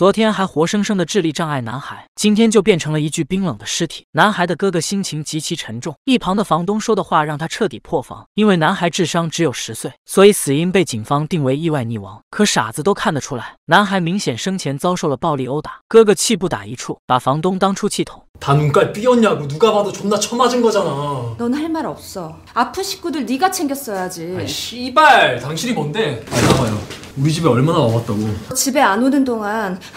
昨天还活生生的智力障碍男孩，今天就变成了一具冰冷的尸体。男孩的哥哥心情极其沉重，一旁的房东说的话让他彻底破防。因为男孩智商只有十岁，所以死因被警方定为意外溺亡。可傻子都看得出来，男孩明显生前遭受了暴力殴打。哥哥气不打一处，把房东当出气筒。他门口被我，谁家来都这么差劲的，你没有，你没有，你没有，你没有，你没有，你没有，你没有，你没有，你没有，你没有，你没有，你没有，你没有，你没有，你没有，你没有，你没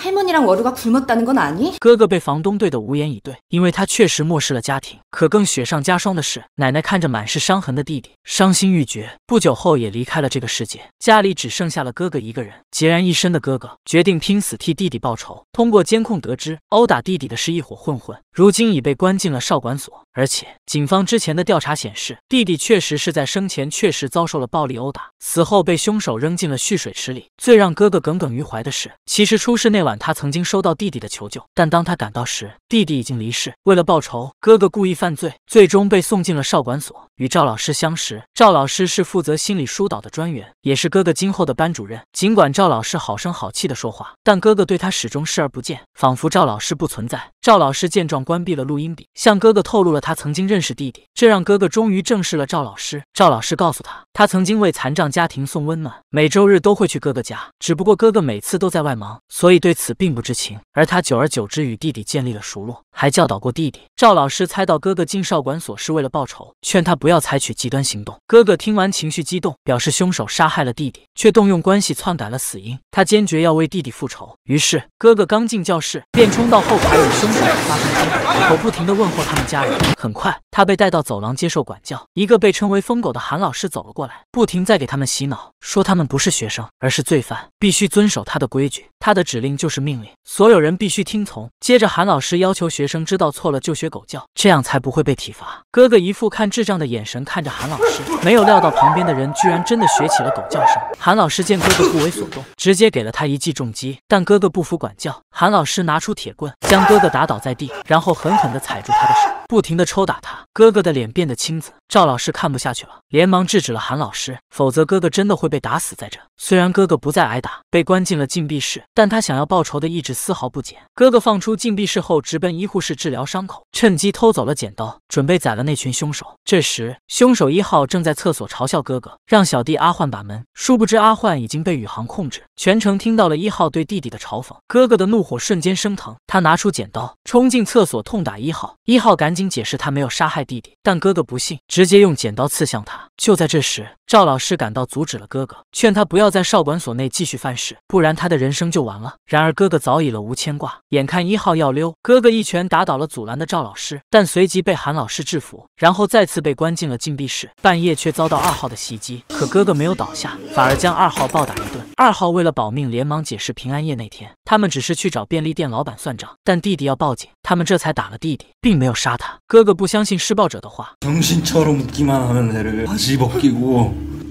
哥哥被房东怼的无言以对，因为他确实漠视了家庭。可更雪上加霜的是，奶奶看着满是伤痕的弟弟，伤心欲绝。不久后也离开了这个世界，家里只剩下了哥哥一个人。孑然一身的哥哥决定拼死替弟弟报仇。通过监控得知，殴打弟弟的是一伙混混。如今已被关进了少管所，而且警方之前的调查显示，弟弟确实是在生前确实遭受了暴力殴打，死后被凶手扔进了蓄水池里。最让哥哥耿耿于怀的是，其实出事那晚他曾经收到弟弟的求救，但当他赶到时，弟弟已经离世。为了报仇，哥哥故意犯罪，最终被送进了少管所。与赵老师相识，赵老师是负责心理疏导的专员，也是哥哥今后的班主任。尽管赵老师好声好气的说话，但哥哥对他始终视而不见，仿佛赵老师不存在。赵老师见状。关闭了录音笔，向哥哥透露了他曾经认识弟弟，这让哥哥终于正视了赵老师。赵老师告诉他，他曾经为残障家庭送温暖，每周日都会去哥哥家，只不过哥哥每次都在外忙，所以对此并不知情。而他久而久之与弟弟建立了熟络，还教导过弟弟。赵老师猜到哥哥进少管所是为了报仇，劝他不要采取极端行动。哥哥听完情绪激动，表示凶手杀害了弟弟，却动用关系篡改了死因，他坚决要为弟弟复仇。于是哥哥刚进教室，便冲到后排与凶手发生激。我不停地问候他们家人。很快，他被带到走廊接受管教。一个被称为“疯狗”的韩老师走了过来，不停在给他们洗脑，说他们不是学生，而是罪犯，必须遵守他的规矩。他的指令就是命令，所有人必须听从。接着，韩老师要求学生知道错了就学狗叫，这样才不会被体罚。哥哥一副看智障的眼神看着韩老师，没有料到旁边的人居然真的学起了狗叫声。韩老师见哥哥不为所动，直接给了他一记重击。但哥哥不服管教，韩老师拿出铁棍将哥哥打倒在地，然。后狠狠地踩住他的手，不停地抽打他。哥哥的脸变得青紫。赵老师看不下去了，连忙制止了韩老师，否则哥哥真的会被打死在这。虽然哥哥不再挨打，被关进了禁闭室，但他想要报仇的意志丝毫不减。哥哥放出禁闭室后，直奔医护室治疗伤口，趁机偷走了剪刀，准备宰了那群凶手。这时，凶手一号正在厕所嘲笑哥哥，让小弟阿焕把门。殊不知阿焕已经被宇航控制，全程听到了一号对弟弟的嘲讽。哥哥的怒火瞬间升腾，他拿出剪刀，冲进厕所。所痛打一号，一号赶紧解释他没有杀害弟弟，但哥哥不信，直接用剪刀刺向他。就在这时。赵老师赶到，阻止了哥哥，劝他不要在少管所内继续犯事，不然他的人生就完了。然而哥哥早已了无牵挂，眼看一号要溜，哥哥一拳打倒了阻拦的赵老师，但随即被韩老师制服，然后再次被关进了禁闭室。半夜却遭到二号的袭击，可哥哥没有倒下，反而将二号暴打一顿。二号为了保命，连忙解释平安夜那天他们只是去找便利店老板算账，但弟弟要报警，他们这才打了弟弟，并没有杀他。哥哥不相信施暴者的话。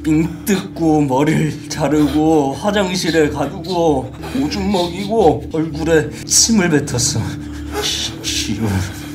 빙 뜯고 머리를 자르고 화장실에 가두고 오줌 먹이고 얼굴에 침을 뱉었어.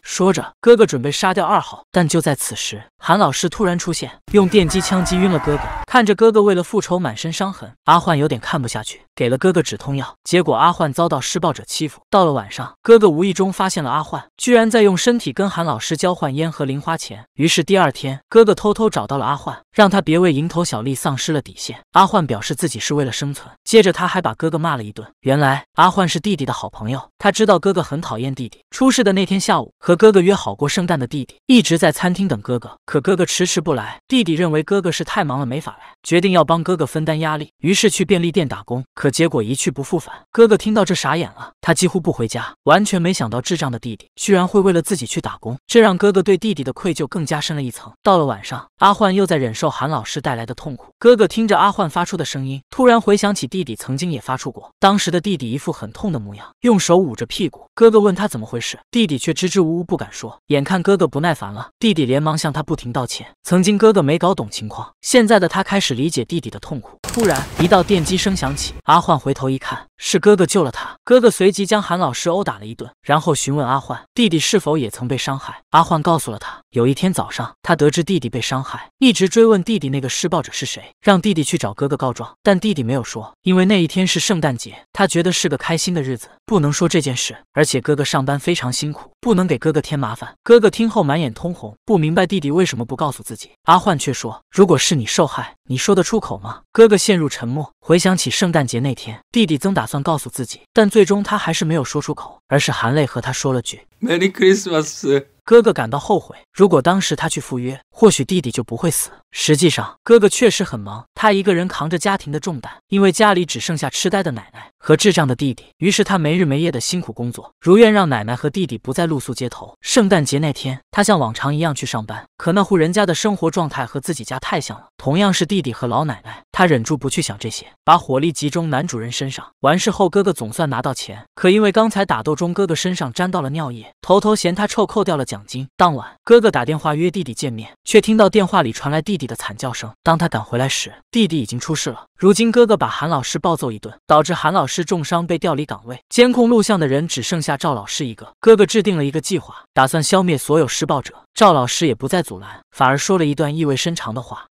说着，哥哥准备杀掉二号，但就在此时，韩老师突然出现，用电击枪击晕了哥哥。看着哥哥为了复仇满身伤痕，阿焕有点看不下去，给了哥哥止痛药。结果阿焕遭到施暴者欺负。到了晚上，哥哥无意中发现了阿焕居然在用身体跟韩老师交换烟和零花钱。于是第二天，哥哥偷偷找到了阿焕，让他别为蝇头小利丧失了底线。阿焕表示自己是为了生存。接着他还把哥哥骂了一顿。原来阿焕是弟弟的好朋友，他知道哥哥很讨厌弟弟。出事的那天下午，和哥哥约好过圣诞的弟弟一直在餐厅等哥哥。可哥哥迟迟不来，弟弟认为哥哥是太忙了没法来，决定要帮哥哥分担压力，于是去便利店打工。可结果一去不复返。哥哥听到这傻眼了，他几乎不回家，完全没想到智障的弟弟居然会为了自己去打工，这让哥哥对弟弟的愧疚更加深了一层。到了晚上，阿焕又在忍受韩老师带来的痛苦。哥哥听着阿焕发出的声音，突然回想起弟弟曾经也发出过，当时的弟弟一副很痛的模样，用手捂着屁股。哥哥问他怎么回事，弟弟却支支吾吾不敢说。眼看哥哥不耐烦了，弟弟连忙向他不。停道歉。曾经哥哥没搞懂情况，现在的他开始理解弟弟的痛苦。突然，一道电击声响起，阿焕回头一看。是哥哥救了他。哥哥随即将韩老师殴打了一顿，然后询问阿焕弟弟是否也曾被伤害。阿焕告诉了他，有一天早上他得知弟弟被伤害，一直追问弟弟那个施暴者是谁，让弟弟去找哥哥告状。但弟弟没有说，因为那一天是圣诞节，他觉得是个开心的日子，不能说这件事。而且哥哥上班非常辛苦，不能给哥哥添麻烦。哥哥听后满眼通红，不明白弟弟为什么不告诉自己。阿焕却说：“如果是你受害，你说得出口吗？”哥哥陷入沉默，回想起圣诞节那天，弟弟曾打。算告诉自己但最终他还是没有说出口而是含泪和他说了句 merry christmas 哥哥感到后悔，如果当时他去赴约，或许弟弟就不会死。实际上，哥哥确实很忙，他一个人扛着家庭的重担，因为家里只剩下痴呆的奶奶和智障的弟弟，于是他没日没夜的辛苦工作，如愿让奶奶和弟弟不再露宿街头。圣诞节那天，他像往常一样去上班，可那户人家的生活状态和自己家太像了，同样是弟弟和老奶奶。他忍住不去想这些，把火力集中男主人身上。完事后，哥哥总算拿到钱，可因为刚才打斗中哥哥身上沾到了尿液，头头嫌他臭，扣掉了奖。奖金。当晚，哥哥打电话约弟弟见面，却听到电话里传来弟弟的惨叫声。当他赶回来时，弟弟已经出事了。如今，哥哥把韩老师暴揍一顿，导致韩老师重伤被调离岗位。监控录像的人只剩下赵老师一个。哥哥制定了一个计划，打算消灭所有施暴者。赵老师也不再阻拦，反而说了一段意味深长的话。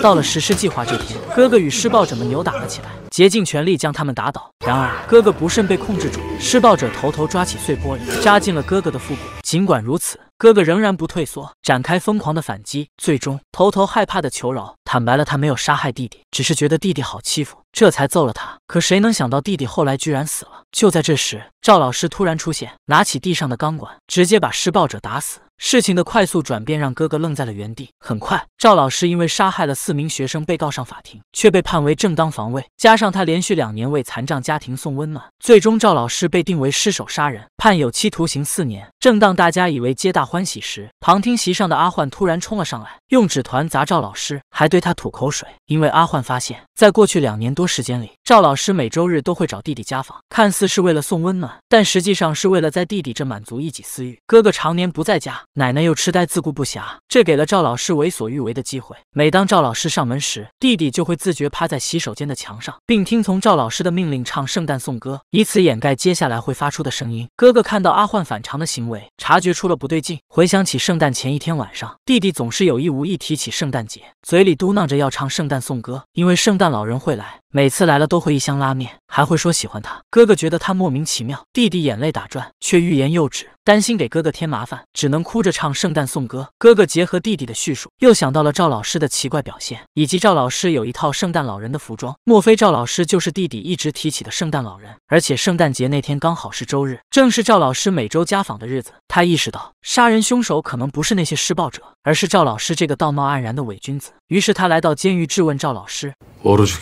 到了实施计划这天，哥哥与施暴者们扭打了起来。竭尽全力将他们打倒，然而哥哥不慎被控制住，施暴者偷偷抓起碎玻璃，扎进了哥哥的腹部。尽管如此，哥哥仍然不退缩，展开疯狂的反击。最终，头头害怕的求饶，坦白了他没有杀害弟弟，只是觉得弟弟好欺负，这才揍了他。可谁能想到，弟弟后来居然死了？就在这时，赵老师突然出现，拿起地上的钢管，直接把施暴者打死。事情的快速转变让哥哥愣在了原地。很快，赵老师因为杀害了四名学生，被告上法庭，却被判为正当防卫。加上他连续两年为残障家庭送温暖，最终赵老师被定为失手杀人，判有期徒刑四年。正当大家以为皆大欢喜时，旁听席上的阿焕突然冲了上来，用纸团砸赵老师，还对他吐口水。因为阿焕发现，在过去两年多时间里，赵老师每周日都会找弟弟家访，看似是为了送温暖，但实际上是为了在弟弟这满足一己私欲。哥哥常年不在家，奶奶又痴呆，自顾不暇，这给了赵老师为所欲为的机会。每当赵老师上门时，弟弟就会自觉趴在洗手间的墙上，并听从赵老师的命令唱圣诞颂歌，以此掩盖接下来会发出的声音。哥哥看到阿焕反常的行为。察觉出了不对劲，回想起圣诞前一天晚上，弟弟总是有意无意提起圣诞节，嘴里嘟囔着要唱圣诞颂歌，因为圣诞老人会来，每次来了都会一箱拉面，还会说喜欢他。哥哥觉得他莫名其妙，弟弟眼泪打转，却欲言又止。担心给哥哥添麻烦，只能哭着唱圣诞颂歌。哥哥结合弟弟的叙述，又想到了赵老师的奇怪表现，以及赵老师有一套圣诞老人的服装。莫非赵老师就是弟弟一直提起的圣诞老人？而且圣诞节那天刚好是周日，正是赵老师每周家访的日子。他意识到，杀人凶手可能不是那些施暴者，而是赵老师这个道貌岸然的伪君子。于是他来到监狱质问赵老师：“我是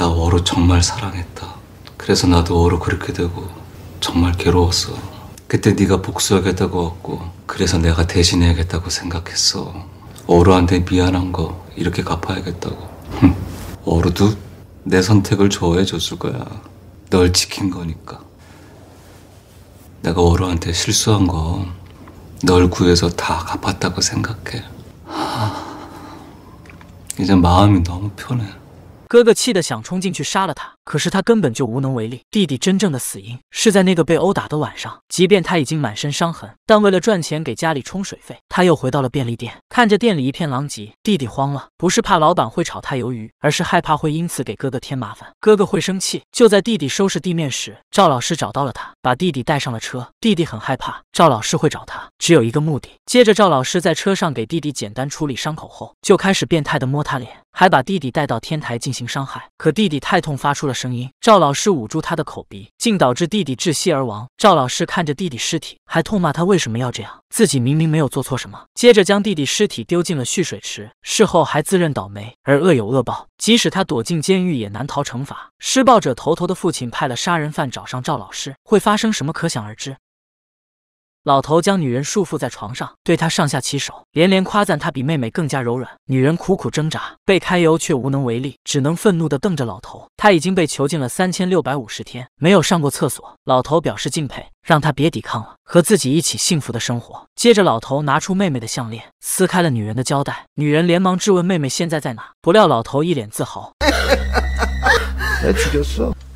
나 워로 정말 사랑했다. 그래서 나도 워로 그렇게 되고 정말 괴로웠어. 그때 네가 복수하겠다고 왔고 그래서 내가 대신해야겠다고 생각했어. 워로한테 미안한 거 이렇게 갚아야겠다고. 워로도 내 선택을 좋아해 줬을 거야. 널 지킨 거니까. 내가 워로한테 실수한 거 널 구해서 다 갚았다고 생각해. 하... 이제 마음이 너무 편해. 哥哥气得想冲进去杀了他，可是他根本就无能为力。弟弟真正的死因是在那个被殴打的晚上，即便他已经满身伤痕，但为了赚钱给家里冲水费，他又回到了便利店。看着店里一片狼藉，弟弟慌了，不是怕老板会炒他鱿鱼，而是害怕会因此给哥哥添麻烦，哥哥会生气。就在弟弟收拾地面时，赵老师找到了他，把弟弟带上了车。弟弟很害怕赵老师会找他，只有一个目的。接着赵老师在车上给弟弟简单处理伤口后，就开始变态的摸他脸，还把弟弟带到天台进行。伤害，可弟弟太痛，发出了声音。赵老师捂住他的口鼻，竟导致弟弟窒息而亡。赵老师看着弟弟尸体，还痛骂他为什么要这样，自己明明没有做错什么。接着将弟弟尸体丢进了蓄水池，事后还自认倒霉，而恶有恶报，即使他躲进监狱也难逃惩罚。施暴者头头的父亲派了杀人犯找上赵老师，会发生什么可想而知。老头将女人束缚在床上，对她上下其手，连连夸赞她比妹妹更加柔软。女人苦苦挣扎，被揩油却无能为力，只能愤怒地瞪着老头。她已经被囚禁了三千六百五十天，没有上过厕所。老头表示敬佩，让她别抵抗了，和自己一起幸福的生活。接着，老头拿出妹妹的项链，撕开了女人的胶带。女人连忙质问妹妹现在在哪，不料老头一脸自豪。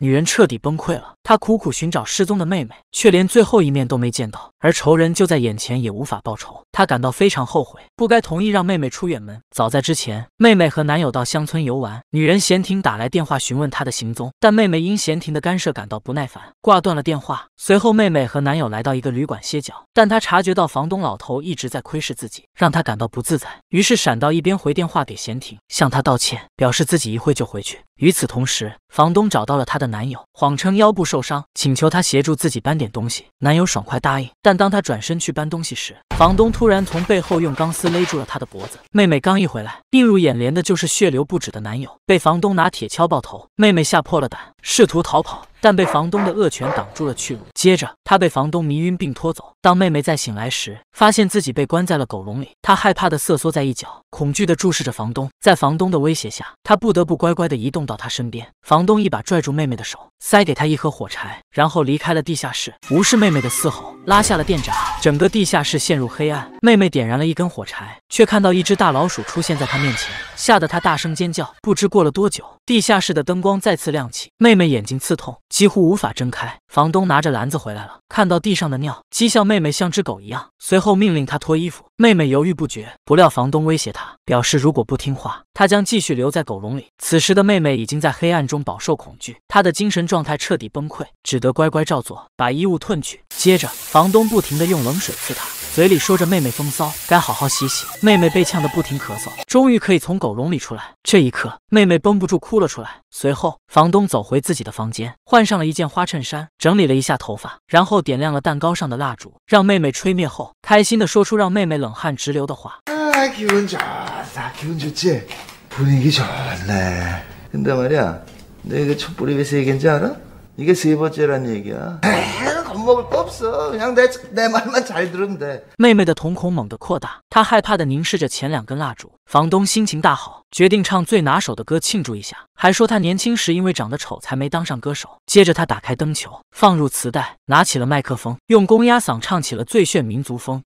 女人彻底崩溃了，她苦苦寻找失踪的妹妹，却连最后一面都没见到。而仇人就在眼前，也无法报仇，她感到非常后悔，不该同意让妹妹出远门。早在之前，妹妹和男友到乡村游玩，女人贤庭打来电话询问她的行踪，但妹妹因贤庭的干涉感到不耐烦，挂断了电话。随后，妹妹和男友来到一个旅馆歇脚，但她察觉到房东老头一直在窥视自己，让她感到不自在，于是闪到一边回电话给贤庭，向他道歉，表示自己一会就回去。与此同时，房东找到了她的男友，谎称腰部受伤，请求他协助自己搬点东西。男友爽快答应，但当他转身去搬东西时，房东突然从背后用钢丝勒住了他的脖子。妹妹刚一回来，映入眼帘的就是血流不止的男友被房东拿铁锹爆头，妹妹吓破了胆。试图逃跑，但被房东的恶犬挡住了去路。接着，他被房东迷晕并拖走。当妹妹再醒来时，发现自己被关在了狗笼里。她害怕的瑟缩在一角，恐惧的注视着房东。在房东的威胁下，她不得不乖乖的移动到他身边。房东一把拽住妹妹的手，塞给她一盒火柴，然后离开了地下室，无视妹妹的嘶吼，拉下了电闸。整个地下室陷入黑暗，妹妹点燃了一根火柴，却看到一只大老鼠出现在她面前，吓得她大声尖叫。不知过了多久，地下室的灯光再次亮起，妹妹眼睛刺痛，几乎无法睁开。房东拿着篮子回来了，看到地上的尿，讥笑妹妹像只狗一样，随后命令她脱衣服。妹妹犹豫不决，不料房东威胁她，表示如果不听话，她将继续留在狗笼里。此时的妹妹已经在黑暗中饱受恐惧，她的精神状态彻底崩溃，只得乖乖照做，把衣物褪去。接着，房东不停地用冷冷水刺他，嘴里说着“妹妹风骚，该好好洗洗”。妹妹被呛得不停咳嗽，终于可以从狗笼里出来。这一刻，妹妹绷不住哭了出来。随后，房东走回自己的房间，换上了一件花衬衫，整理了一下头发，然后点亮了蛋糕上的蜡烛，让妹妹吹灭后，开心的说出让妹妹冷汗直流的话。이게세번째란얘기야妹妹的瞳孔猛地扩大，她害怕地凝视着前两根蜡烛。房东心情大好，决定唱最拿手的歌庆祝一下，还说他年轻时因为长得丑才没当上歌手。接着他打开灯球，放入磁带，拿起了麦克风，用公鸭嗓唱起了最炫民族风。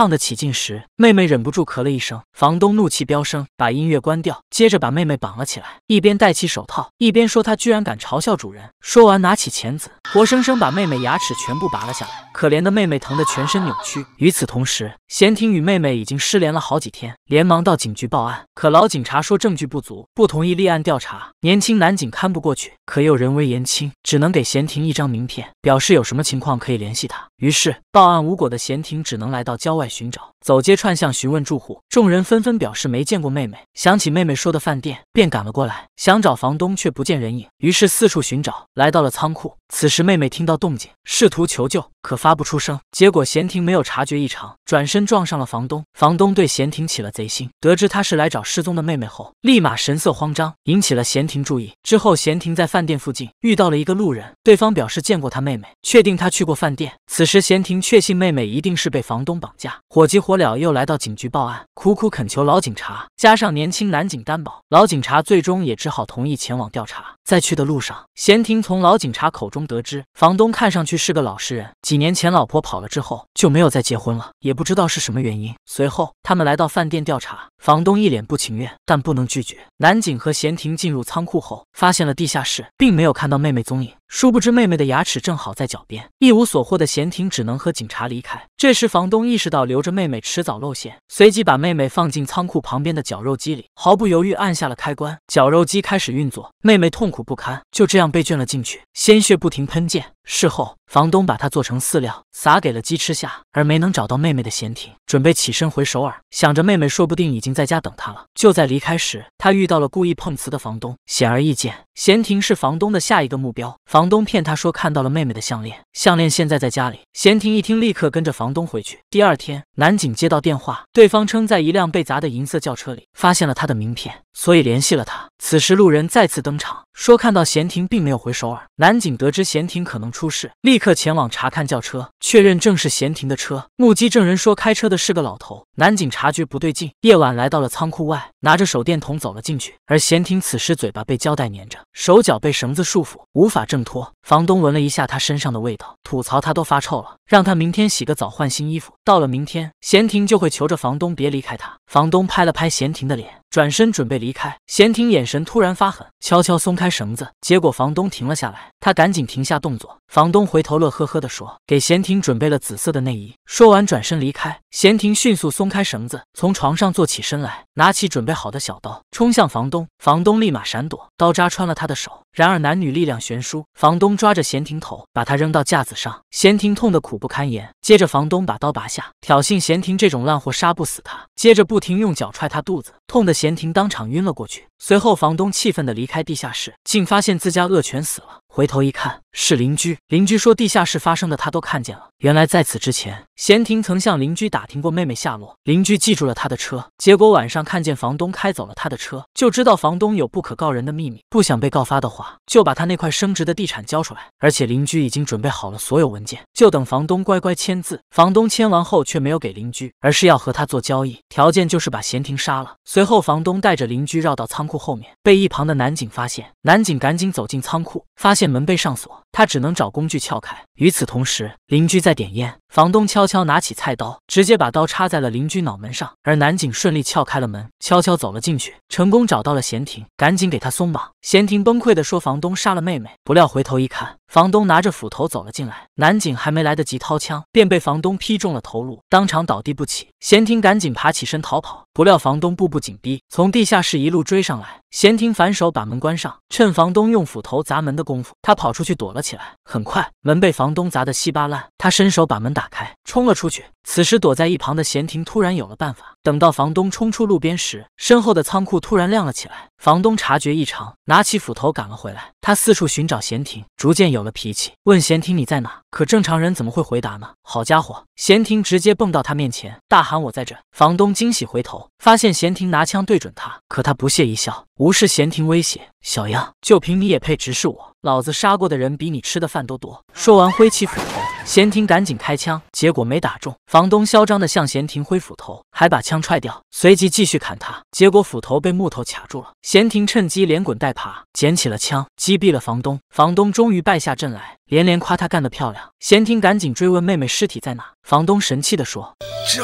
唱得起劲时，妹妹忍不住咳了一声，房东怒气飙升，把音乐关掉，接着把妹妹绑了起来，一边戴起手套，一边说：“她居然敢嘲笑主人！”说完，拿起钳子，活生生把妹妹牙齿全部拔了下来。可怜的妹妹疼得全身扭曲。与此同时，贤庭与妹妹已经失联了好几天，连忙到警局报案。可老警察说证据不足，不同意立案调查。年轻男警看不过去，可又人微言轻，只能给贤庭一张名片，表示有什么情况可以联系他。于是报案无果的贤庭只能来到郊外寻找。走街串巷询问住户，众人纷纷表示没见过妹妹。想起妹妹说的饭店，便赶了过来，想找房东却不见人影，于是四处寻找，来到了仓库。此时妹妹听到动静，试图求救，可发不出声。结果贤婷没有察觉异常，转身撞上了房东。房东对贤婷起了贼心，得知她是来找失踪的妹妹后，立马神色慌张，引起了贤婷注意。之后贤婷在饭店附近遇到了一个路人，对方表示见过她妹妹，确定她去过饭店。此时贤婷确信妹妹一定是被房东绑架，火急火。我了又来到警局报案，苦苦恳求老警察，加上年轻男警担保，老警察最终也只好同意前往调查。在去的路上，贤婷从老警察口中得知，房东看上去是个老实人，几年前老婆跑了之后就没有再结婚了，也不知道是什么原因。随后，他们来到饭店调查，房东一脸不情愿，但不能拒绝。男警和贤婷进入仓库后，发现了地下室，并没有看到妹妹踪影。殊不知，妹妹的牙齿正好在脚边，一无所获的闲庭只能和警察离开。这时，房东意识到留着妹妹迟早露馅，随即把妹妹放进仓库旁边的绞肉机里，毫不犹豫按下了开关，绞肉机开始运作，妹妹痛苦不堪，就这样被卷了进去，鲜血不停喷溅。事后，房东把它做成饲料，撒给了鸡吃下，而没能找到妹妹的贤婷准备起身回首尔，想着妹妹说不定已经在家等他了。就在离开时，他遇到了故意碰瓷的房东。显而易见，贤婷是房东的下一个目标。房东骗他说看到了妹妹的项链，项链现在在家里。贤婷一听，立刻跟着房东回去。第二天，男警接到电话，对方称在一辆被砸的银色轿车里发现了他的名片。所以联系了他。此时路人再次登场，说看到贤廷并没有回首尔。男警得知贤廷可能出事，立刻前往查看轿车，确认正是贤廷的车。目击证人说开车的是个老头。男警察觉不对劲，夜晚来到了仓库外，拿着手电筒走了进去。而贤廷此时嘴巴被胶带粘着，手脚被绳子束缚，无法挣脱。房东闻了一下他身上的味道，吐槽他都发臭了，让他明天洗个澡换新衣服。到了明天，贤庭就会求着房东别离开他。房东拍了拍贤庭的脸，转身准备离开。贤庭眼神突然发狠，悄悄松开绳子，结果房东停了下来，他赶紧停下动作。房东回头乐呵呵地说：“给贤庭准备了紫色的内衣。”说完转身离开。贤庭迅速松开绳子，从床上坐起身来，拿起准备好的小刀，冲向房东。房东立马闪躲，刀扎穿了他的手。然而男女力量悬殊，房东抓着贤庭头，把他扔到架子上。贤庭痛得苦不堪言。接着房东把刀拔下，挑衅贤庭这种烂货杀不死他。接着不停用脚踹他肚子，痛的贤庭当场晕了过去。随后房东气愤的离开地下室，竟发现自家恶犬死了。回头一看。是邻居。邻居说地下室发生的他都看见了。原来在此之前，贤庭曾向邻居打听过妹妹下落。邻居记住了他的车，结果晚上看见房东开走了他的车，就知道房东有不可告人的秘密。不想被告发的话，就把他那块升值的地产交出来。而且邻居已经准备好了所有文件，就等房东乖乖签字。房东签完后却没有给邻居，而是要和他做交易，条件就是把贤庭杀了。随后房东带着邻居绕到仓库后面，被一旁的男警发现。男警赶紧走进仓库，发现门被上锁。他只能找工具撬开。与此同时，邻居在点烟。房东悄悄拿起菜刀，直接把刀插在了邻居脑门上。而男警顺利撬开了门，悄悄走了进去，成功找到了贤婷，赶紧给他松绑。贤婷崩溃地说：“房东杀了妹妹。”不料回头一看，房东拿着斧头走了进来。男警还没来得及掏枪，便被房东劈中了头颅，当场倒地不起。贤婷赶紧爬起身逃跑，不料房东步步紧逼，从地下室一路追上来。贤婷反手把门关上，趁房东用斧头砸门的功夫，他跑出去躲了起来。很快，门被房东砸得稀巴烂，他伸手把门打。打开，冲了出去。此时躲在一旁的闲庭突然有了办法。等到房东冲出路边时，身后的仓库突然亮了起来。房东察觉异常，拿起斧头赶了回来。他四处寻找闲庭，逐渐有了脾气，问闲庭你在哪？可正常人怎么会回答呢？好家伙，闲庭直接蹦到他面前，大喊我在这！房东惊喜回头，发现闲庭拿枪对准他，可他不屑一笑，无视闲庭威胁。小样，就凭你也配直视我？老子杀过的人比你吃的饭都多。说完挥起斧头，闲庭赶紧开枪，结果没打中。房东嚣张地向贤庭挥斧头，还把枪踹掉，随即继续砍他。结果斧头被木头卡住了，贤庭趁机连滚带爬捡起了枪，击毙了房东。房东终于败下阵来，连连夸他干得漂亮。贤庭赶紧追问妹妹尸体在哪，房东神气地说：“这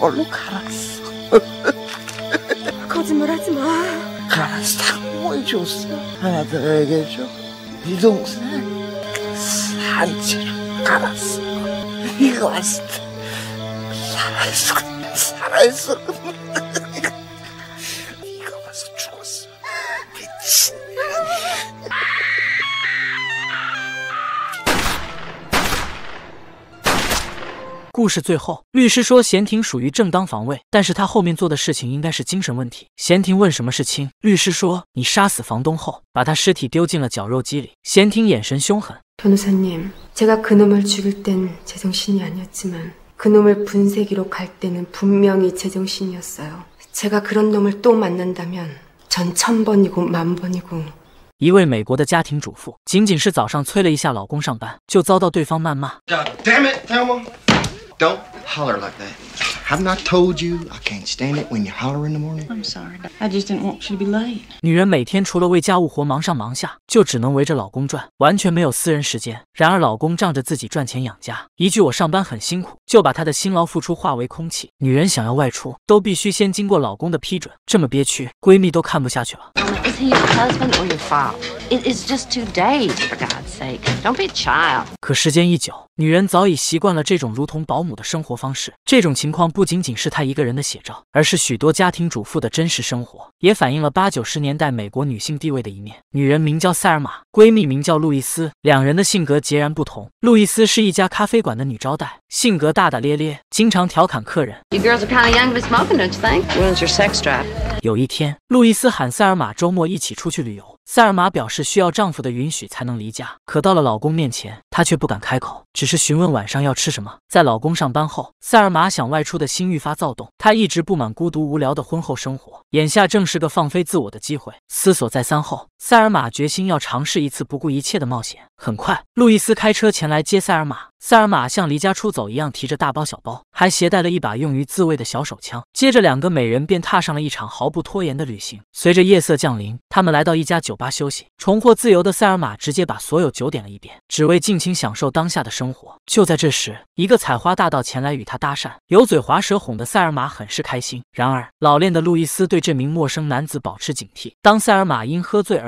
我看 了，呵呵我就是，我这个就，你东西，三七。”打死！你个王八蛋！杀了他！杀了他！你个王八犊子！没故事最后，律师说贤庭属于正当防卫，但是他后面做的事情应该是精神问题。贤庭问什么是轻？律师说你杀死房东后，把他尸体丢进了绞肉机里。贤庭眼神凶狠。 변호사님, 제가 그놈을 죽일 땐 제정신이 아니었지만 그놈을 분쇄기로 갈 때는 분명히 제정신이었어요. 제가 그런 놈을 또 만난다면 전 천번이고 만번이고 一位美国的家庭主妇，仅仅是早上催了一下老公上班，就遭到对方谩骂。God damn it, Thelma! Don't holler like that. Have not told you, I can't stand it when you holler in the morning. I'm sorry, I just didn't want you to be late. 女人每天除了为家务活忙上忙下，就只能围着老公转，完全没有私人时间。然而老公仗着自己赚钱养家，一句我上班很辛苦，就把她的辛劳付出化为空气。女人想要外出，都必须先经过老公的批准，这么憋屈，闺蜜都看不下去了。Is he your husband or your father? It is just two days, for God's sake. Don't be a child. 可时间一久。女人早已习惯了这种如同保姆的生活方式。这种情况不仅仅是她一个人的写照，而是许多家庭主妇的真实生活，也反映了八九十年代美国女性地位的一面。女人名叫塞尔玛，闺蜜名叫路易斯，两人的性格截然不同。路易斯是一家咖啡馆的女招待。性格大大咧咧，经常调侃客人。有一天，路易斯喊塞尔玛周末一起出去旅游。塞尔玛表示需要丈夫的允许才能离家，可到了老公面前，她却不敢开口，只是询问晚上要吃什么。在老公上班后，塞尔玛想外出的心愈发躁动。她一直不满孤独无聊的婚后生活，眼下正是个放飞自我的机会。思索再三后，塞尔玛决心要尝试一次不顾一切的冒险。很快，路易斯开车前来接塞尔玛。塞尔玛像离家出走一样提着大包小包，还携带了一把用于自卫的小手枪。接着，两个美人便踏上了一场毫不拖延的旅行。随着夜色降临，他们来到一家酒吧休息。重获自由的塞尔玛直接把所有酒点了一遍，只为尽情享受当下的生活。就在这时，一个采花大盗前来与他搭讪，油嘴滑舌哄得塞尔玛很是开心。然而，老练的路易斯对这名陌生男子保持警惕。当塞尔玛因喝醉而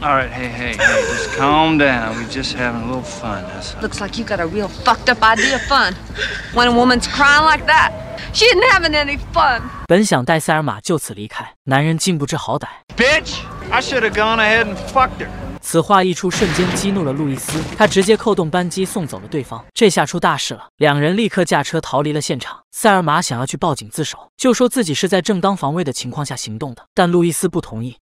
All right, hey, hey, hey, just calm down. We're just having a little fun. This looks like you got a real fucked up idea o fun. f When a woman's crying like that, she didn't have any fun. 本想带塞尔玛就此离开，男人竟不知好歹。Bitch, I should have gone ahead and fucked her. 此话一出，瞬间激怒了路易斯，他直接扣动扳机送走了对方。这下出大事了，两人立刻驾车逃离了现场。塞尔玛想要去报警自首，就说自己是在正当防卫的情况下行动的，但路易斯不同意。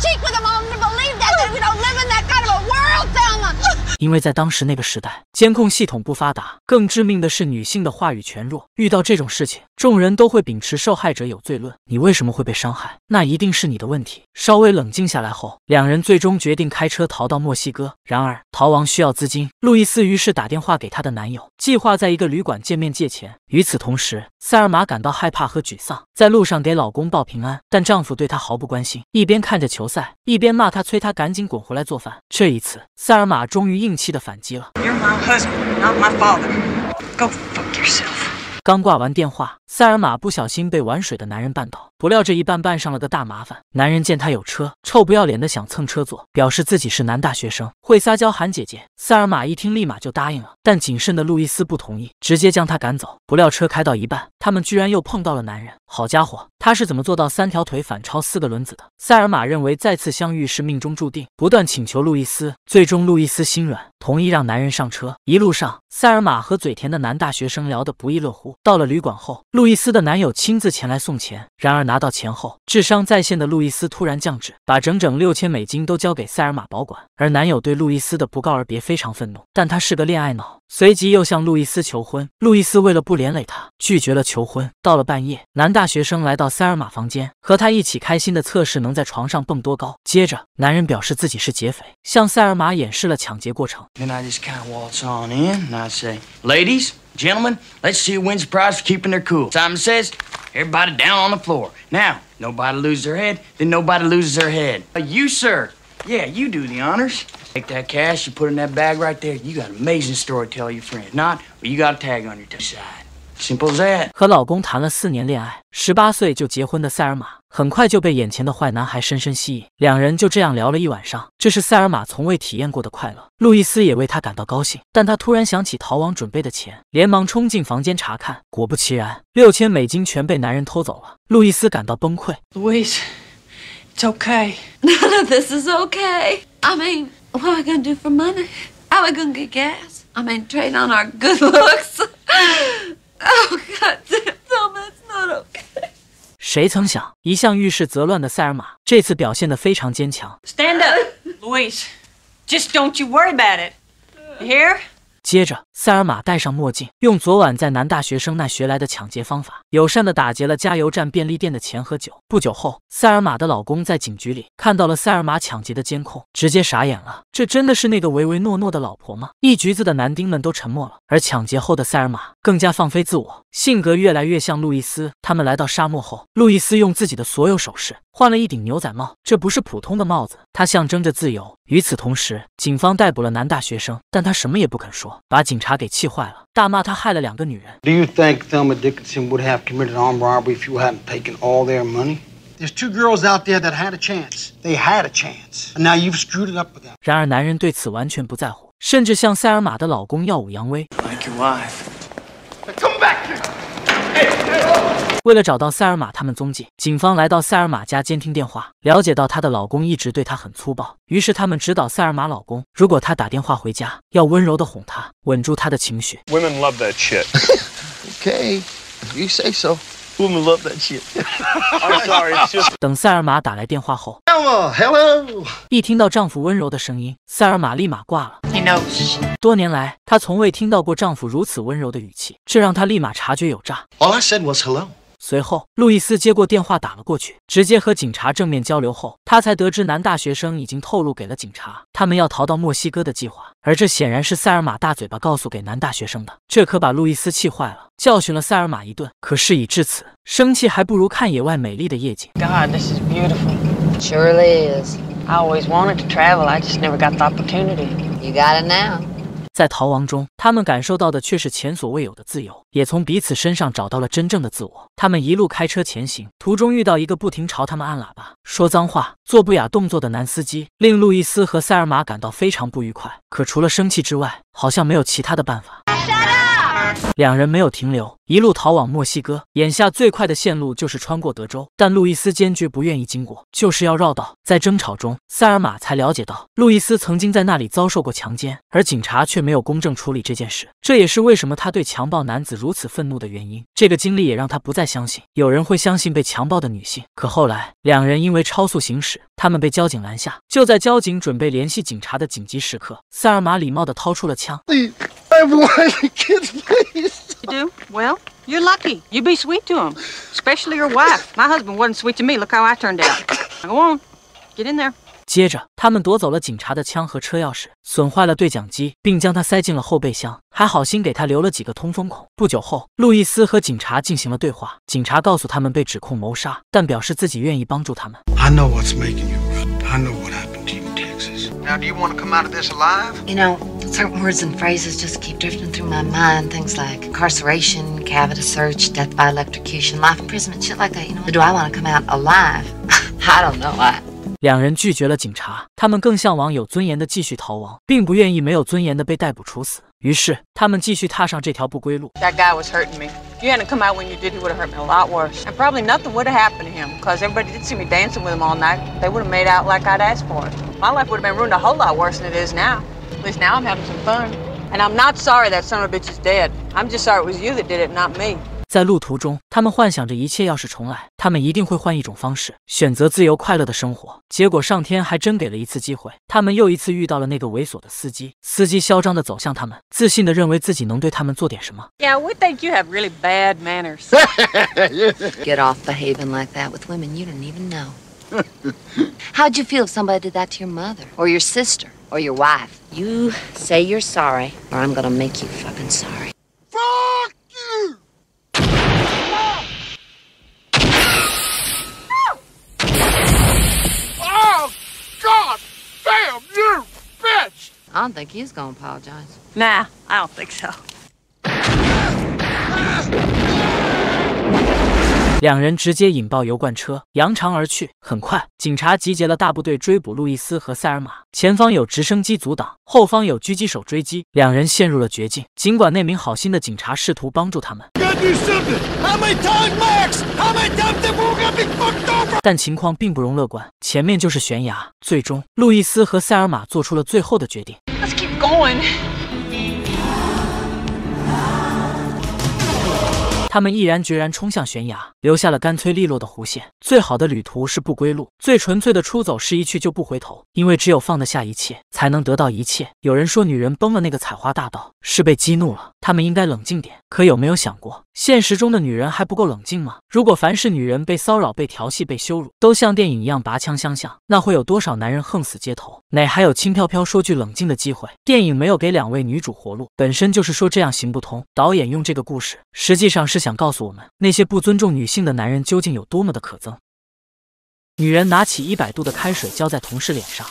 cheek with a 因为在当时那个时代，监控系统不发达，更致命的是女性的话语权弱。遇到这种事情，众人都会秉持受害者有罪论。你为什么会被伤害？那一定是你的问题。稍微冷静下来后，两人最终决定开车逃到墨西哥。然而逃亡需要资金，路易斯于是打电话给她的男友，计划在一个旅馆见面借钱。与此同时，塞尔玛感到害怕和沮丧，在路上给老公报平安，但丈夫对她毫不关心，一边看着球赛，一边骂她，催她赶紧滚回来做饭。这一次，塞尔玛终于硬。硬气的反击了。刚挂完电话，塞尔玛不小心被玩水的男人绊倒。不料这一半半上了个大麻烦。男人见她有车，臭不要脸的想蹭车坐，表示自己是男大学生，会撒娇喊姐姐。塞尔玛一听，立马就答应了。但谨慎的路易斯不同意，直接将他赶走。不料车开到一半，他们居然又碰到了男人。好家伙，他是怎么做到三条腿反超四个轮子的？塞尔玛认为再次相遇是命中注定，不断请求路易斯。最终路易斯心软，同意让男人上车。一路上，塞尔玛和嘴甜的男大学生聊得不亦乐乎。到了旅馆后，路易斯的男友亲自前来送钱。然而男拿到钱后，智商在线的路易斯突然降智，把整整六千美金都交给塞尔玛保管。而男友对路易斯的不告而别非常愤怒，但他是个恋爱脑。随即又向路易斯求婚，路易斯为了不连累他，拒绝了求婚。到了半夜，男大学生来到塞尔玛房间，和他一起开心地测试能在床上蹦多高。接着，男人表示自己是劫匪，向塞尔玛演示了抢劫过程。Yeah, you do the honors. Take that cash, you put in that bag right there. You got an amazing story t e l l your friend. Not, but you got a tag on your side. Simple as that. 和老公谈了四年恋爱，十八岁就结婚的塞尔玛，很快就被眼前的坏男孩深深吸引。两人就这样聊了一晚上，这是塞尔玛从未体验过的快乐。路易斯也为他感到高兴，但他突然想起逃亡准备的钱，连忙冲进房间查看。果不其然，六千美金全被男人偷走了。路易斯感到崩溃。It's okay. None of this is okay. I mean, what are we gonna do for money? How are we gonna get gas? I mean, trade on our good looks. oh God, Tom, that's not okay. 谁曾想，一向遇事则乱的塞尔玛这次表现得非常坚强。Stand up, Louise. Just don't you worry about it. You hear? 接着，塞尔玛戴上墨镜，用昨晚在男大学生那学来的抢劫方法，友善地打劫了加油站便利店的钱和酒。不久后，塞尔玛的老公在警局里看到了塞尔玛抢劫的监控，直接傻眼了。这真的是那个唯唯诺诺的老婆吗？一局子的男丁们都沉默了，而抢劫后的塞尔玛更加放飞自我，性格越来越像路易斯。他们来到沙漠后，路易斯用自己的所有首饰换了一顶牛仔帽，这不是普通的帽子，它象征着自由。与此同时，警方逮捕了男大学生，但他什么也不肯说，把警察。他给气坏了，大骂他害了两个女人。Do you think Thelma Dickinson would have committed armed robbery if you hadn't taken all their money? There's two girls out there that had a chance. They had a chance. Now you've screwed it up with them. 然而，男人对此完全不在乎，甚至向塞尔玛的老公耀武扬威。Like you, r wife. Come back here. 为了找到塞尔玛他们踪迹，警方来到塞尔玛家监听电话，了解到她的老公一直对她很粗暴。于是他们指导塞尔玛老公，如果她打电话回家，要温柔的哄她，稳住她的情绪。Women love that shit. Okay, you say so. Women love that shit. I'm sorry. 等塞尔玛打来电话后，h Hello. e l l o 一听到丈夫温柔的声音，塞尔玛立马挂了。多年来，她从未听到过丈夫如此温柔的语气，这让她立马察觉有诈。随后，路易斯接过电话打了过去，直接和警察正面交流后，他才得知男大学生已经透露给了警察他们要逃到墨西哥的计划，而这显然是塞尔玛大嘴巴告诉给男大学生的，这可把路易斯气坏了，教训了塞尔玛一顿。可事已至此，生气还不如看野外美丽的夜景。got You now. 在逃亡中，他们感受到的却是前所未有的自由，也从彼此身上找到了真正的自我。他们一路开车前行，途中遇到一个不停朝他们按喇叭、说脏话、做不雅动作的男司机，令路易斯和塞尔玛感到非常不愉快。可除了生气之外，好像没有其他的办法。两人没有停留，一路逃往墨西哥。眼下最快的线路就是穿过德州，但路易斯坚决不愿意经过，就是要绕道。在争吵中，塞尔玛才了解到路易斯曾经在那里遭受过强奸，而警察却没有公正处理这件事。这也是为什么他对强暴男子如此愤怒的原因。这个经历也让他不再相信有人会相信被强暴的女性。可后来，两人因为超速行驶，他们被交警拦下。就在交警准备联系警察的紧急时刻，塞尔玛礼貌的掏出了枪。r b o y kids please. You do? Well, you're lucky. You be sweet to him, especially your wife. My husband wasn't sweet to me. Look how I turned out. g o on, get in there. 接着，他们夺走了警察的枪和车钥匙，损坏了对讲机，并将它塞进了后备箱，还好心给他留了几个通风孔。不久后，路易斯和警察进行了对话。警察告诉他们被指控谋杀，但表示自己愿意帮助他们。I know what's making you. I know what happened to you, Texas. Now, do you want to come out of this alive? You know. certain words and phrases just keep drifting through my mind. Things like incarceration, cavity search, death by electrocution, life imprisonment, shit like that. You know, do I want to come out alive? I don't know. I. 两人拒绝了警察，他们更向往有尊严的继续逃亡，并不愿意没有尊严的被逮捕处死。于是，他们继续踏上这条不归路。That guy was hurting me. If you hadn't come out when you did, he would have hurt me a lot worse. And probably nothing would have happened to him because everybody did see me dancing with him all night. They would have made out like I'd asked for it. My life would have been ruined a whole lot worse than it is now. At least now I'm having some fun. And I'm not sorry that son of a bitch is dead. I'm just sorry it was you that did it, not me. 在路途中，他们幻想着一切要是重来，他们一定会换一种方式，选择自由快乐的生活。结果上天还真给了一次机会，他们又一次遇到了那个猥琐的司机。司机嚣张地走向他们，自信地认为自己能对他们做点什么。Yeah, we think you have really bad manners. Get off behaving like that with women you don't even know. How'd you feel if somebody did that to your mother or your sister? or your wife. You say you're sorry, or I'm gonna make you fucking sorry. Fuck you! Oh, God damn you, bitch! I don't think he's gonna apologize. Nah, I don't think so. 两人直接引爆油罐车，扬长而去。很快，警察集结了大部队追捕路易斯和塞尔玛。前方有直升机阻挡，后方有狙击手追击，两人陷入了绝境。尽管那名好心的警察试图帮助他们，但情况并不容乐观。前面就是悬崖。最终，路易斯和塞尔玛做出了最后的决定。他们毅然决然冲向悬崖，留下了干脆利落的弧线。最好的旅途是不归路，最纯粹的出走是一去就不回头。因为只有放得下一切，才能得到一切。有人说，女人崩了那个采花大盗，是被激怒了。他们应该冷静点。可有没有想过，现实中的女人还不够冷静吗？如果凡是女人被骚扰、被调戏、被羞辱，都像电影一样拔枪相向，那会有多少男人横死街头？哪还有轻飘飘说句冷静的机会？电影没有给两位女主活路，本身就是说这样行不通。导演用这个故事，实际上是。想告诉我们，那些不尊重女性的男人究竟有多么的可憎。女人拿起一百度的开水浇在同事脸上，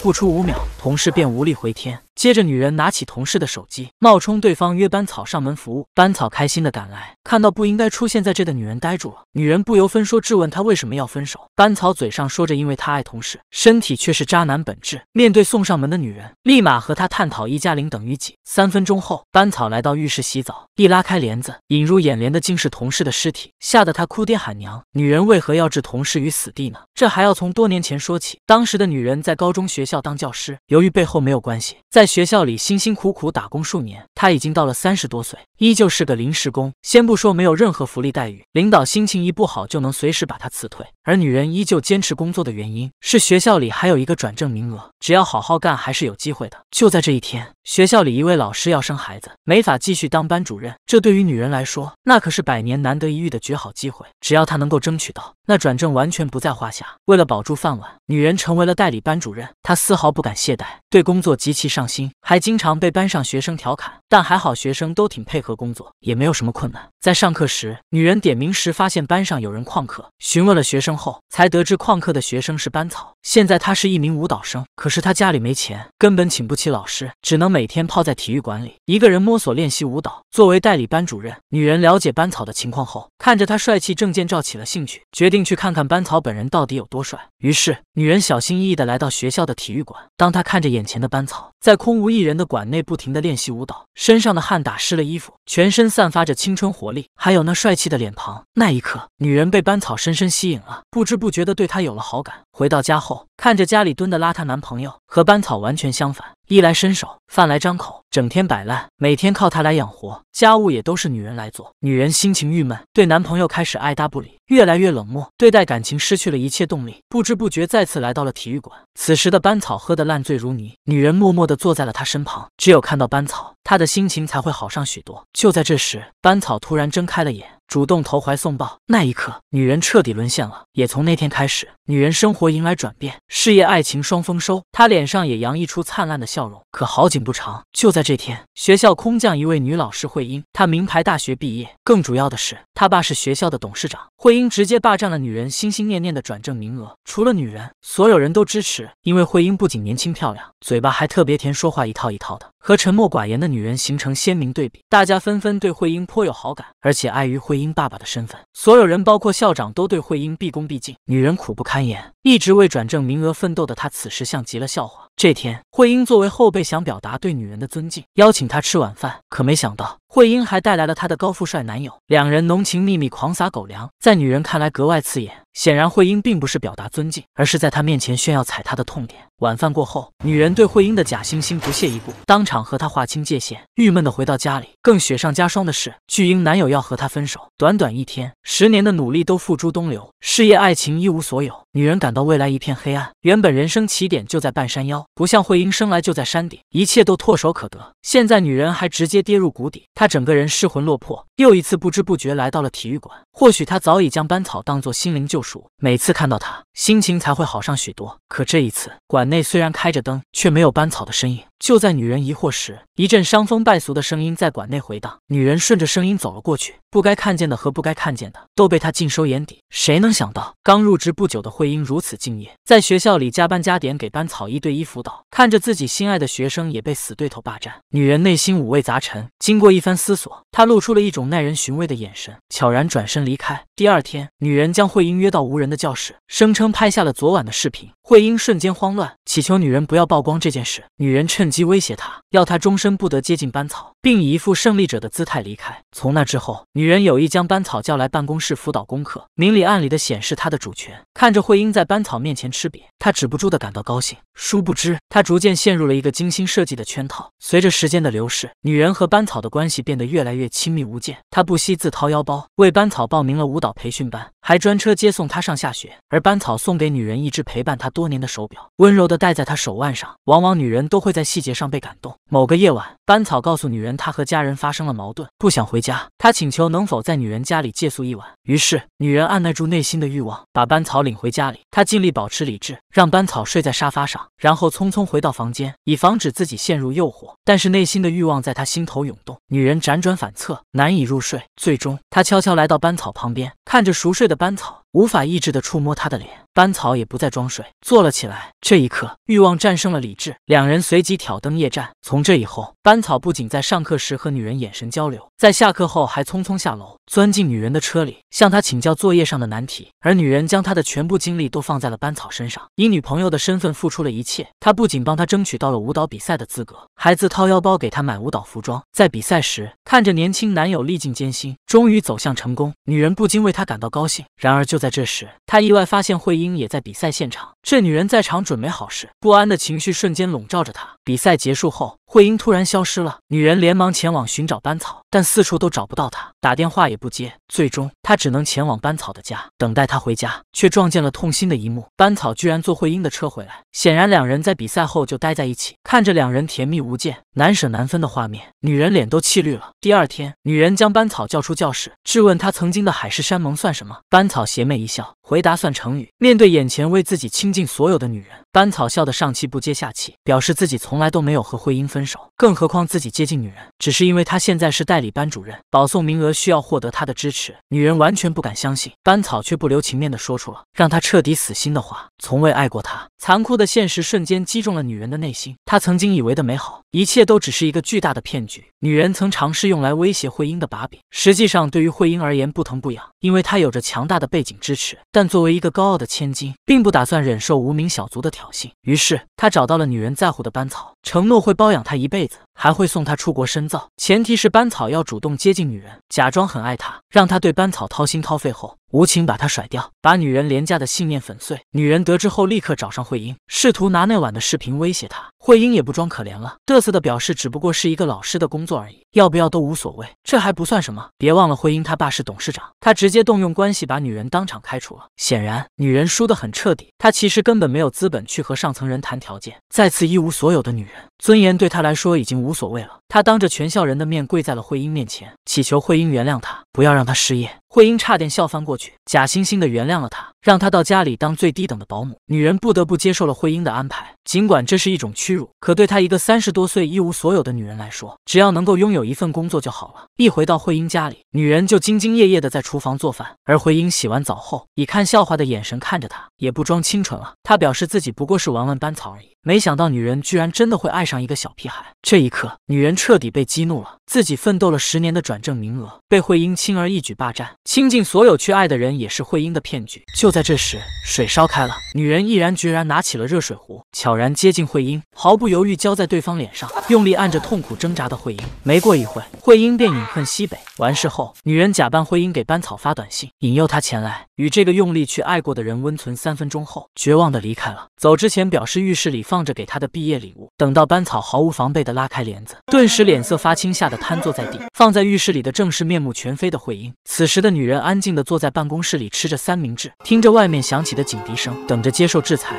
不出五秒，同事便无力回天。接着，女人拿起同事的手机，冒充对方约班草上门服务。班草开心地赶来，看到不应该出现在这的女人，呆住了。女人不由分说质问他为什么要分手。班草嘴上说着因为他爱同事，身体却是渣男本质。面对送上门的女人，立马和他探讨一加零等于几。三分钟后，班草来到浴室洗澡，一拉开帘子，引入眼帘的竟是同事的尸体，吓得他哭爹喊娘。女人为何要置同事于死地呢？这还要从多年前说起。当时的女人在高中学校当教师，由于背后没有关系，在学校里辛辛苦苦打工数年，他已经到了三十多岁，依旧是个临时工。先不说没有任何福利待遇，领导心情一不好就能随时把他辞退。而女人依旧坚持工作的原因是学校里还有一个转正名额，只要好好干还是有机会的。就在这一天，学校里一位老师要生孩子，没法继续当班主任。这对于女人来说，那可是百年难得一遇的绝好机会。只要她能够争取到，那转正完全不在话下。为了保住饭碗，女人成为了代理班主任。她丝毫不敢懈怠，对工作极其上心，还经常被班上学生调侃。但还好学生都挺配合工作，也没有什么困难。在上课时，女人点名时发现班上有人旷课，询问了学生。后才得知旷课的学生是班草。现在他是一名舞蹈生，可是他家里没钱，根本请不起老师，只能每天泡在体育馆里，一个人摸索练习舞蹈。作为代理班主任，女人了解班草的情况后，看着他帅气证件照起了兴趣，决定去看看班草本人到底有多帅。于是，女人小心翼翼地来到学校的体育馆。当她看着眼前的班草，在空无一人的馆内不停地练习舞蹈，身上的汗打湿了衣服，全身散发着青春活力，还有那帅气的脸庞。那一刻，女人被班草深深吸引了，不知不觉地对他有了好感。回到家后，看着家里蹲的邋遢男朋友，和班草完全相反。衣来伸手，饭来张口，整天摆烂，每天靠他来养活，家务也都是女人来做。女人心情郁闷，对男朋友开始爱搭不理，越来越冷漠，对待感情失去了一切动力。不知不觉再次来到了体育馆，此时的班草喝得烂醉如泥，女人默默地坐在了他身旁，只有看到班草，他的心情才会好上许多。就在这时，班草突然睁开了眼，主动投怀送抱。那一刻，女人彻底沦陷了。也从那天开始，女人生活迎来转变，事业、爱情双丰收，她脸上也洋溢出灿烂的笑。笑容。可好景不长，就在这天，学校空降一位女老师慧英。她名牌大学毕业，更主要的是，她爸是学校的董事长。慧英直接霸占了女人心心念念的转正名额。除了女人，所有人都支持，因为慧英不仅年轻漂亮，嘴巴还特别甜，说话一套一套的。和沉默寡言的女人形成鲜明对比，大家纷纷对慧英颇有好感，而且碍于慧英爸爸的身份，所有人包括校长都对慧英毕恭毕敬。女人苦不堪言，一直为转正名额奋斗的她，此时像极了笑话。这天，慧英作为后辈，想表达对女人的尊敬，邀请她吃晚饭，可没想到。慧英还带来了她的高富帅男友，两人浓情蜜蜜，狂撒狗粮，在女人看来格外刺眼。显然，慧英并不是表达尊敬，而是在她面前炫耀踩她的痛点。晚饭过后，女人对慧英的假惺惺不屑一顾，当场和她划清界限。郁闷的回到家里，更雪上加霜的是，巨婴男友要和她分手。短短一天，十年的努力都付诸东流，事业、爱情一无所有。女人感到未来一片黑暗。原本人生起点就在半山腰，不像慧英生来就在山顶，一切都唾手可得。现在女人还直接跌入谷底，她整个人失魂落魄，又一次不知不觉来到了体育馆。或许她早已将班草当做心灵救赎，每次看到他，心情才会好上许多。可这一次，馆内虽然开着灯，却没有班草的身影。就在女人疑惑时，一阵伤风败俗的声音在馆内回荡。女人顺着声音走了过去。不该看见的和不该看见的都被他尽收眼底。谁能想到刚入职不久的慧英如此敬业，在学校里加班加点给班草一对一辅导。看着自己心爱的学生也被死对头霸占，女人内心五味杂陈。经过一番思索，她露出了一种耐人寻味的眼神，悄然转身离开。第二天，女人将慧英约到无人的教室，声称拍下了昨晚的视频。慧英瞬间慌乱，祈求女人不要曝光这件事。女人趁机威胁她，要她终身不得接近班草，并以一副胜利者的姿态离开。从那之后，女。女人有意将班草叫来办公室辅导功课，明里暗里的显示她的主权。看着慧英在班草面前吃瘪，她止不住的感到高兴。殊不知，她逐渐陷入了一个精心设计的圈套。随着时间的流逝，女人和班草的关系变得越来越亲密无间。她不惜自掏腰包为班草报名了舞蹈培训班。还专车接送他上下学，而班草送给女人一只陪伴他多年的手表，温柔的戴在她手腕上。往往女人都会在细节上被感动。某个夜晚，班草告诉女人，他和家人发生了矛盾，不想回家，他请求能否在女人家里借宿一晚。于是，女人按耐住内心的欲望，把班草领回家里。她尽力保持理智，让班草睡在沙发上，然后匆匆回到房间，以防止自己陷入诱惑。但是，内心的欲望在她心头涌动，女人辗转反侧，难以入睡。最终，她悄悄来到班草旁边，看着熟睡的班草。无法抑制地触摸他的脸，班草也不再装睡，坐了起来。这一刻，欲望战胜了理智，两人随即挑灯夜战。从这以后，班草不仅在上课时和女人眼神交流，在下课后还匆匆下楼，钻进女人的车里，向她请教作业上的难题。而女人将她的全部精力都放在了班草身上，以女朋友的身份付出了一切。她不仅帮他争取到了舞蹈比赛的资格，还自掏腰包给他买舞蹈服装。在比赛时，看着年轻男友历尽艰辛，终于走向成功，女人不禁为他感到高兴。然而就在这时，他意外发现慧英也在比赛现场。这女人在场准没好事，不安的情绪瞬间笼罩着她。比赛结束后，慧英突然消失了，女人连忙前往寻找班草，但四处都找不到她，打电话也不接，最终她只能前往班草的家，等待他回家，却撞见了痛心的一幕：班草居然坐慧英的车回来。显然两人在比赛后就待在一起，看着两人甜蜜无间、难舍难分的画面，女人脸都气绿了。第二天，女人将班草叫出教室，质问他曾经的海誓山盟算什么。班草邪魅一笑。回答算成语。面对眼前为自己倾尽所有的女人，班草笑得上气不接下气，表示自己从来都没有和慧英分手，更何况自己接近女人，只是因为她现在是代理班主任，保送名额需要获得她的支持。女人完全不敢相信，班草却不留情面地说出了让她彻底死心的话：从未爱过她。残酷的现实瞬间击中了女人的内心，她曾经以为的美好，一切都只是一个巨大的骗局。女人曾尝试用来威胁慧英的把柄，实际上对于慧英而言不疼不痒，因为她有着强大的背景支持。但作为一个高傲的千金，并不打算忍受无名小卒的挑衅，于是她找到了女人在乎的班草，承诺会包养她一辈子。还会送她出国深造，前提是班草要主动接近女人，假装很爱她，让她对班草掏心掏肺后，无情把她甩掉，把女人廉价的信念粉碎。女人得知后，立刻找上慧英，试图拿那晚的视频威胁她。慧英也不装可怜了，得瑟的表示，只不过是一个老师的工作而已，要不要都无所谓。这还不算什么，别忘了慧英她爸是董事长，他直接动用关系把女人当场开除了。显然，女人输得很彻底，她其实根本没有资本去和上层人谈条件。再次一无所有的女人，尊严对她来说已经无。无所谓了。他当着全校人的面跪在了慧英面前，祈求慧英原谅他，不要让他失业。慧英差点笑翻过去，假惺惺的原谅了他，让他到家里当最低等的保姆。女人不得不接受了慧英的安排，尽管这是一种屈辱，可对她一个三十多岁一无所有的女人来说，只要能够拥有一份工作就好了。一回到慧英家里，女人就兢兢业业的在厨房做饭，而慧英洗完澡后，以看笑话的眼神看着她，也不装清纯了。她表示自己不过是玩玩班草而已，没想到女人居然真的会爱上一个小屁孩。这一刻，女人。彻底被激怒了，自己奋斗了十年的转正名额被惠英轻而易举霸占，倾尽所有去爱的人也是惠英的骗局。就在这时，水烧开了，女人毅然决然拿起了热水壶，悄然接近惠英，毫不犹豫浇在对方脸上，用力按着痛苦挣扎的惠英。没过一会，惠英便饮恨西北。完事后，女人假扮惠英给班草发短信，引诱他前来与这个用力去爱过的人温存。三分钟后，绝望的离开了，走之前表示浴室里放着给他的毕业礼物。等到班草毫无防备的拉开帘子，顿。时脸色发青，吓得瘫坐在地。放在浴室里的正是面目全非的慧英。此时的女人安静地坐在办公室里，吃着三明治，听着外面响起的警笛声，等着接受制裁。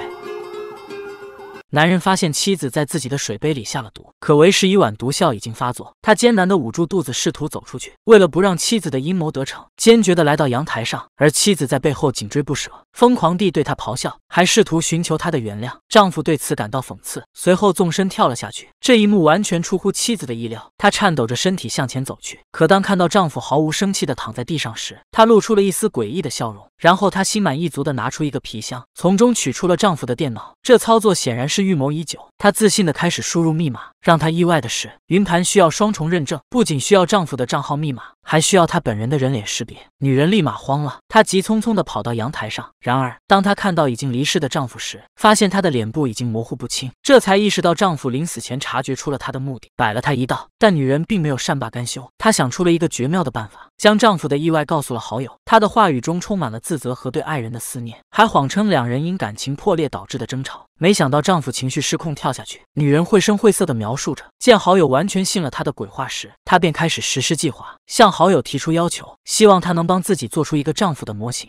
男人发现妻子在自己的水杯里下了毒，可为时已晚，毒效已经发作。他艰难地捂住肚子，试图走出去。为了不让妻子的阴谋得逞，坚决地来到阳台上，而妻子在背后紧追不舍，疯狂地对他咆哮，还试图寻求他的原谅。丈夫对此感到讽刺，随后纵身跳了下去。这一幕完全出乎妻子的意料，她颤抖着身体向前走去。可当看到丈夫毫无生气地躺在地上时，她露出了一丝诡异的笑容。然后她心满意足地拿出一个皮箱，从中取出了丈夫的电脑。这操作显然是预谋已久。她自信地开始输入密码。让她意外的是，云盘需要双重认证，不仅需要丈夫的账号密码，还需要她本人的人脸识别。女人立马慌了，她急匆匆地跑到阳台上。然而，当她看到已经离世的丈夫时，发现他的脸部已经模糊不清，这才意识到丈夫临死前察觉出了她的目的，摆了她一道。但女人并没有善罢甘休，她想出了一个绝妙的办法，将丈夫的意外告诉了好友。她的话语中充满了自责和对爱人的思念，还谎称两人因感情破裂导致的争吵。没想到丈夫情绪失控跳下去，女人绘声绘色地描述着。见好友完全信了她的鬼话时，她便开始实施计划，向好友提出要求，希望她能帮自己做出一个丈夫的模型。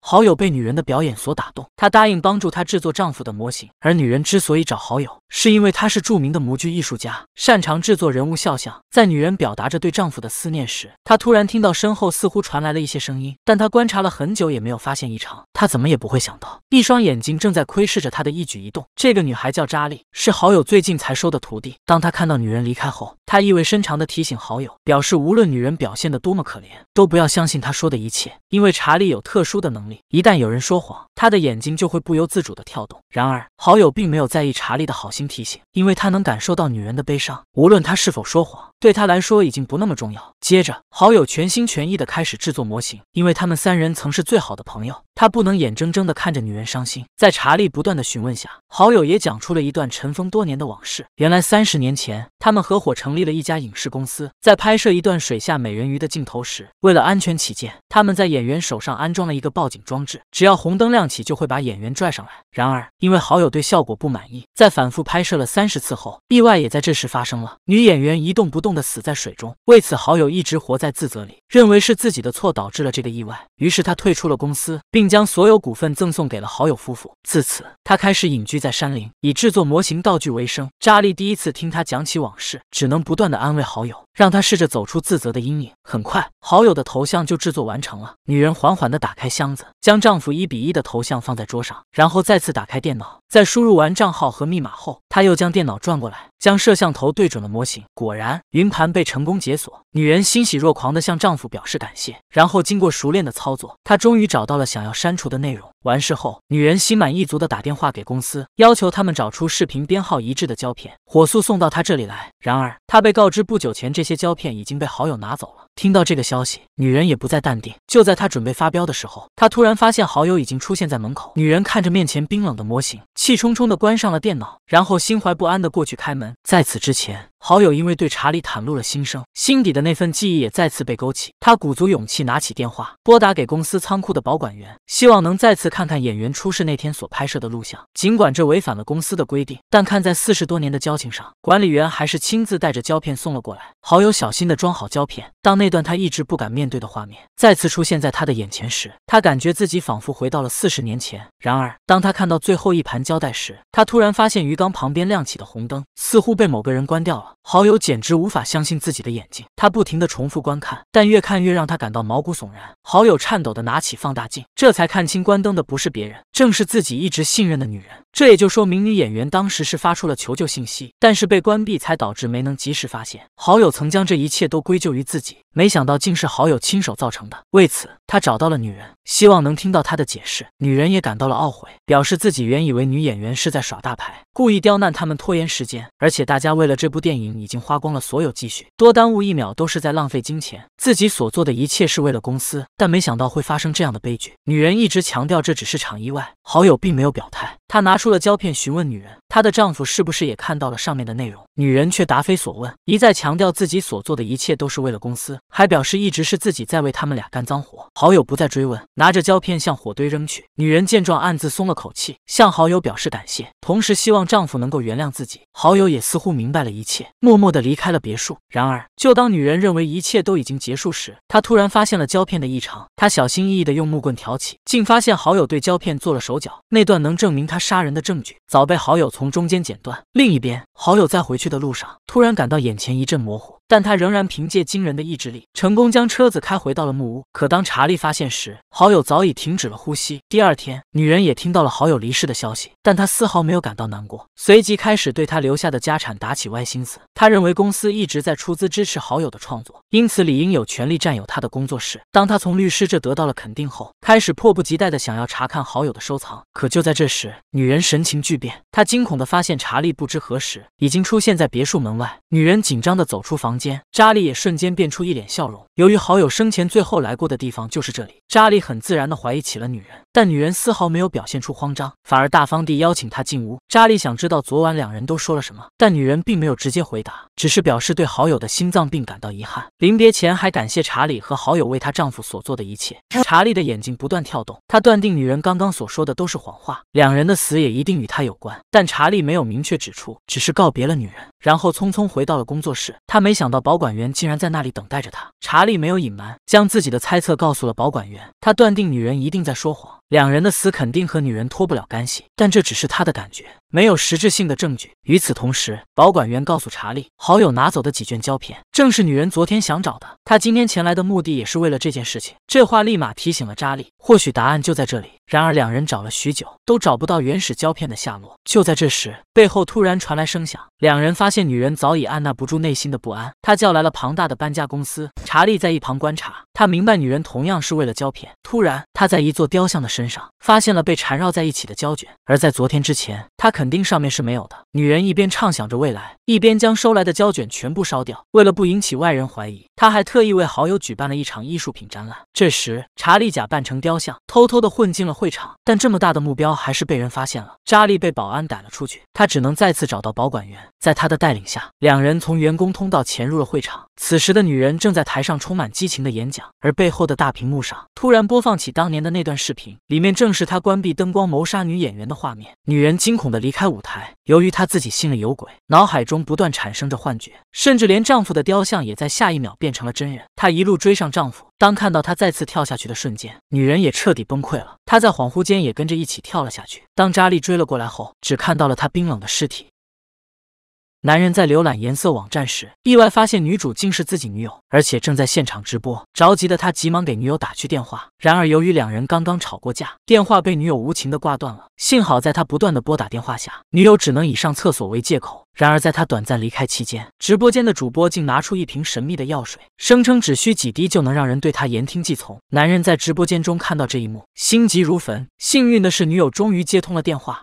好友被女人的表演所打动，她答应帮助她制作丈夫的模型。而女人之所以找好友，是因为她是著名的模具艺术家，擅长制作人物肖像。在女人表达着对丈夫的思念时，她突然听到身后似乎传来了一些声音，但她观察了很久也没有发现异常。她怎么也不会想到，一双眼睛正在窥视着她的一举一动。这个女孩叫查理，是好友最近才收的徒弟。当她看到女人离开后，她意味深长地提醒好友，表示无论女人表现得多么可怜，都不要相信她说的一切，因为查理有特殊的能力。一旦有人说谎，他的眼睛就会不由自主的跳动。然而，好友并没有在意查理的好心提醒，因为他能感受到女人的悲伤，无论他是否说谎，对他来说已经不那么重要。接着，好友全心全意的开始制作模型，因为他们三人曾是最好的朋友。他不能眼睁睁地看着女人伤心。在查理不断的询问下，好友也讲出了一段尘封多年的往事。原来三十年前，他们合伙成立了一家影视公司，在拍摄一段水下美人鱼的镜头时，为了安全起见，他们在演员手上安装了一个报警装置，只要红灯亮起，就会把演员拽上来。然而，因为好友对效果不满意，在反复拍摄了三十次后，意外也在这时发生了。女演员一动不动地死在水中。为此，好友一直活在自责里，认为是自己的错导致了这个意外。于是，他退出了公司，并。将所有股份赠送给了好友夫妇，自此他开始隐居在山林，以制作模型道具为生。扎利第一次听他讲起往事，只能不断的安慰好友，让他试着走出自责的阴影。很快。好友的头像就制作完成了。女人缓缓的打开箱子，将丈夫一比一的头像放在桌上，然后再次打开电脑，在输入完账号和密码后，她又将电脑转过来，将摄像头对准了模型。果然，云盘被成功解锁。女人欣喜若狂的向丈夫表示感谢，然后经过熟练的操作，她终于找到了想要删除的内容。完事后，女人心满意足的打电话给公司，要求他们找出视频编号一致的胶片，火速送到她这里来。然而，她被告知不久前这些胶片已经被好友拿走了。听到这个消息，女人也不再淡定。就在她准备发飙的时候，她突然发现好友已经出现在门口。女人看着面前冰冷的模型，气冲冲的关上了电脑，然后心怀不安的过去开门。在此之前。好友因为对查理袒露了心声，心底的那份记忆也再次被勾起。他鼓足勇气，拿起电话，拨打给公司仓库的保管员，希望能再次看看演员出事那天所拍摄的录像。尽管这违反了公司的规定，但看在四十多年的交情上，管理员还是亲自带着胶片送了过来。好友小心地装好胶片。当那段他一直不敢面对的画面再次出现在他的眼前时，他感觉自己仿佛回到了四十年前。然而，当他看到最后一盘胶带时，他突然发现鱼缸旁边亮起的红灯似乎被某个人关掉了。好友简直无法相信自己的眼睛，他不停地重复观看，但越看越让他感到毛骨悚然。好友颤抖地拿起放大镜，这才看清关灯的不是别人。正是自己一直信任的女人，这也就说明女演员当时是发出了求救信息，但是被关闭，才导致没能及时发现。好友曾将这一切都归咎于自己，没想到竟是好友亲手造成的。为此，他找到了女人，希望能听到她的解释。女人也感到了懊悔，表示自己原以为女演员是在耍大牌，故意刁难他们拖延时间。而且大家为了这部电影已经花光了所有积蓄，多耽误一秒都是在浪费金钱。自己所做的一切是为了公司，但没想到会发生这样的悲剧。女人一直强调这只是场意外。好友并没有表态。他拿出了胶片，询问女人，她的丈夫是不是也看到了上面的内容？女人却答非所问，一再强调自己所做的一切都是为了公司，还表示一直是自己在为他们俩干脏活。好友不再追问，拿着胶片向火堆扔去。女人见状，暗自松了口气，向好友表示感谢，同时希望丈夫能够原谅自己。好友也似乎明白了一切，默默地离开了别墅。然而，就当女人认为一切都已经结束时，她突然发现了胶片的异常。她小心翼翼地用木棍挑起，竟发现好友对胶片做了手脚。那段能证明他。杀人的证据早被好友从中间剪断。另一边，好友在回去的路上突然感到眼前一阵模糊，但他仍然凭借惊人的意志力，成功将车子开回到了木屋。可当查理发现时，好友早已停止了呼吸。第二天，女人也听到了好友离世的消息，但她丝毫没有感到难过，随即开始对他留下的家产打起歪心思。他认为公司一直在出资支持好友的创作，因此理应有权利占有他的工作室。当他从律师这得到了肯定后，开始迫不及待地想要查看好友的收藏。可就在这时，女人神情巨变，她惊恐地发现查理不知何时已经出现在别墅门外。女人紧张地走出房间，查理也瞬间变出一脸笑容。由于好友生前最后来过的地方就是这里，查理很自然地怀疑起了女人。但女人丝毫没有表现出慌张，反而大方地邀请她进屋。查理想知道昨晚两人都说了什么，但女人并没有直接回答，只是表示对好友的心脏病感到遗憾。临别前还感谢查理和好友为她丈夫所做的一切。查理的眼睛不断跳动，他断定女人刚刚所说的都是谎话。两人的。死也一定与他有关，但查理没有明确指出，只是告别了女人，然后匆匆回到了工作室。他没想到保管员竟然在那里等待着他。查理没有隐瞒，将自己的猜测告诉了保管员。他断定女人一定在说谎，两人的死肯定和女人脱不了干系，但这只是他的感觉。没有实质性的证据。与此同时，保管员告诉查理，好友拿走的几卷胶片正是女人昨天想找的。他今天前来的目的也是为了这件事情。这话立马提醒了查理，或许答案就在这里。然而，两人找了许久，都找不到原始胶片的下落。就在这时，背后突然传来声响，两人发现女人早已按捺不住内心的不安，她叫来了庞大的搬家公司。查理在一旁观察，他明白女人同样是为了胶片。突然，他在一座雕像的身上发现了被缠绕在一起的胶卷，而在昨天之前，他。肯定上面是没有的。女人一边畅想着未来，一边将收来的胶卷全部烧掉，为了不引起外人怀疑。他还特意为好友举办了一场艺术品展览。这时，查理假扮成雕像，偷偷的混进了会场。但这么大的目标还是被人发现了，查理被保安逮了出去。他只能再次找到保管员，在他的带领下，两人从员工通道潜入了会场。此时的女人正在台上充满激情的演讲，而背后的大屏幕上突然播放起当年的那段视频，里面正是他关闭灯光谋杀女演员的画面。女人惊恐的离开舞台，由于她自己心里有鬼，脑海中不断产生着幻觉，甚至连丈夫的雕像也在下一秒变。变成了真人，她一路追上丈夫。当看到他再次跳下去的瞬间，女人也彻底崩溃了。她在恍惚间也跟着一起跳了下去。当扎利追了过来后，只看到了他冰冷的尸体。男人在浏览颜色网站时，意外发现女主竟是自己女友，而且正在现场直播。着急的他急忙给女友打去电话，然而由于两人刚刚吵过架，电话被女友无情的挂断了。幸好在他不断的拨打电话下，女友只能以上厕所为借口。然而在他短暂离开期间，直播间的主播竟拿出一瓶神秘的药水，声称只需几滴就能让人对他言听计从。男人在直播间中看到这一幕，心急如焚。幸运的是，女友终于接通了电话。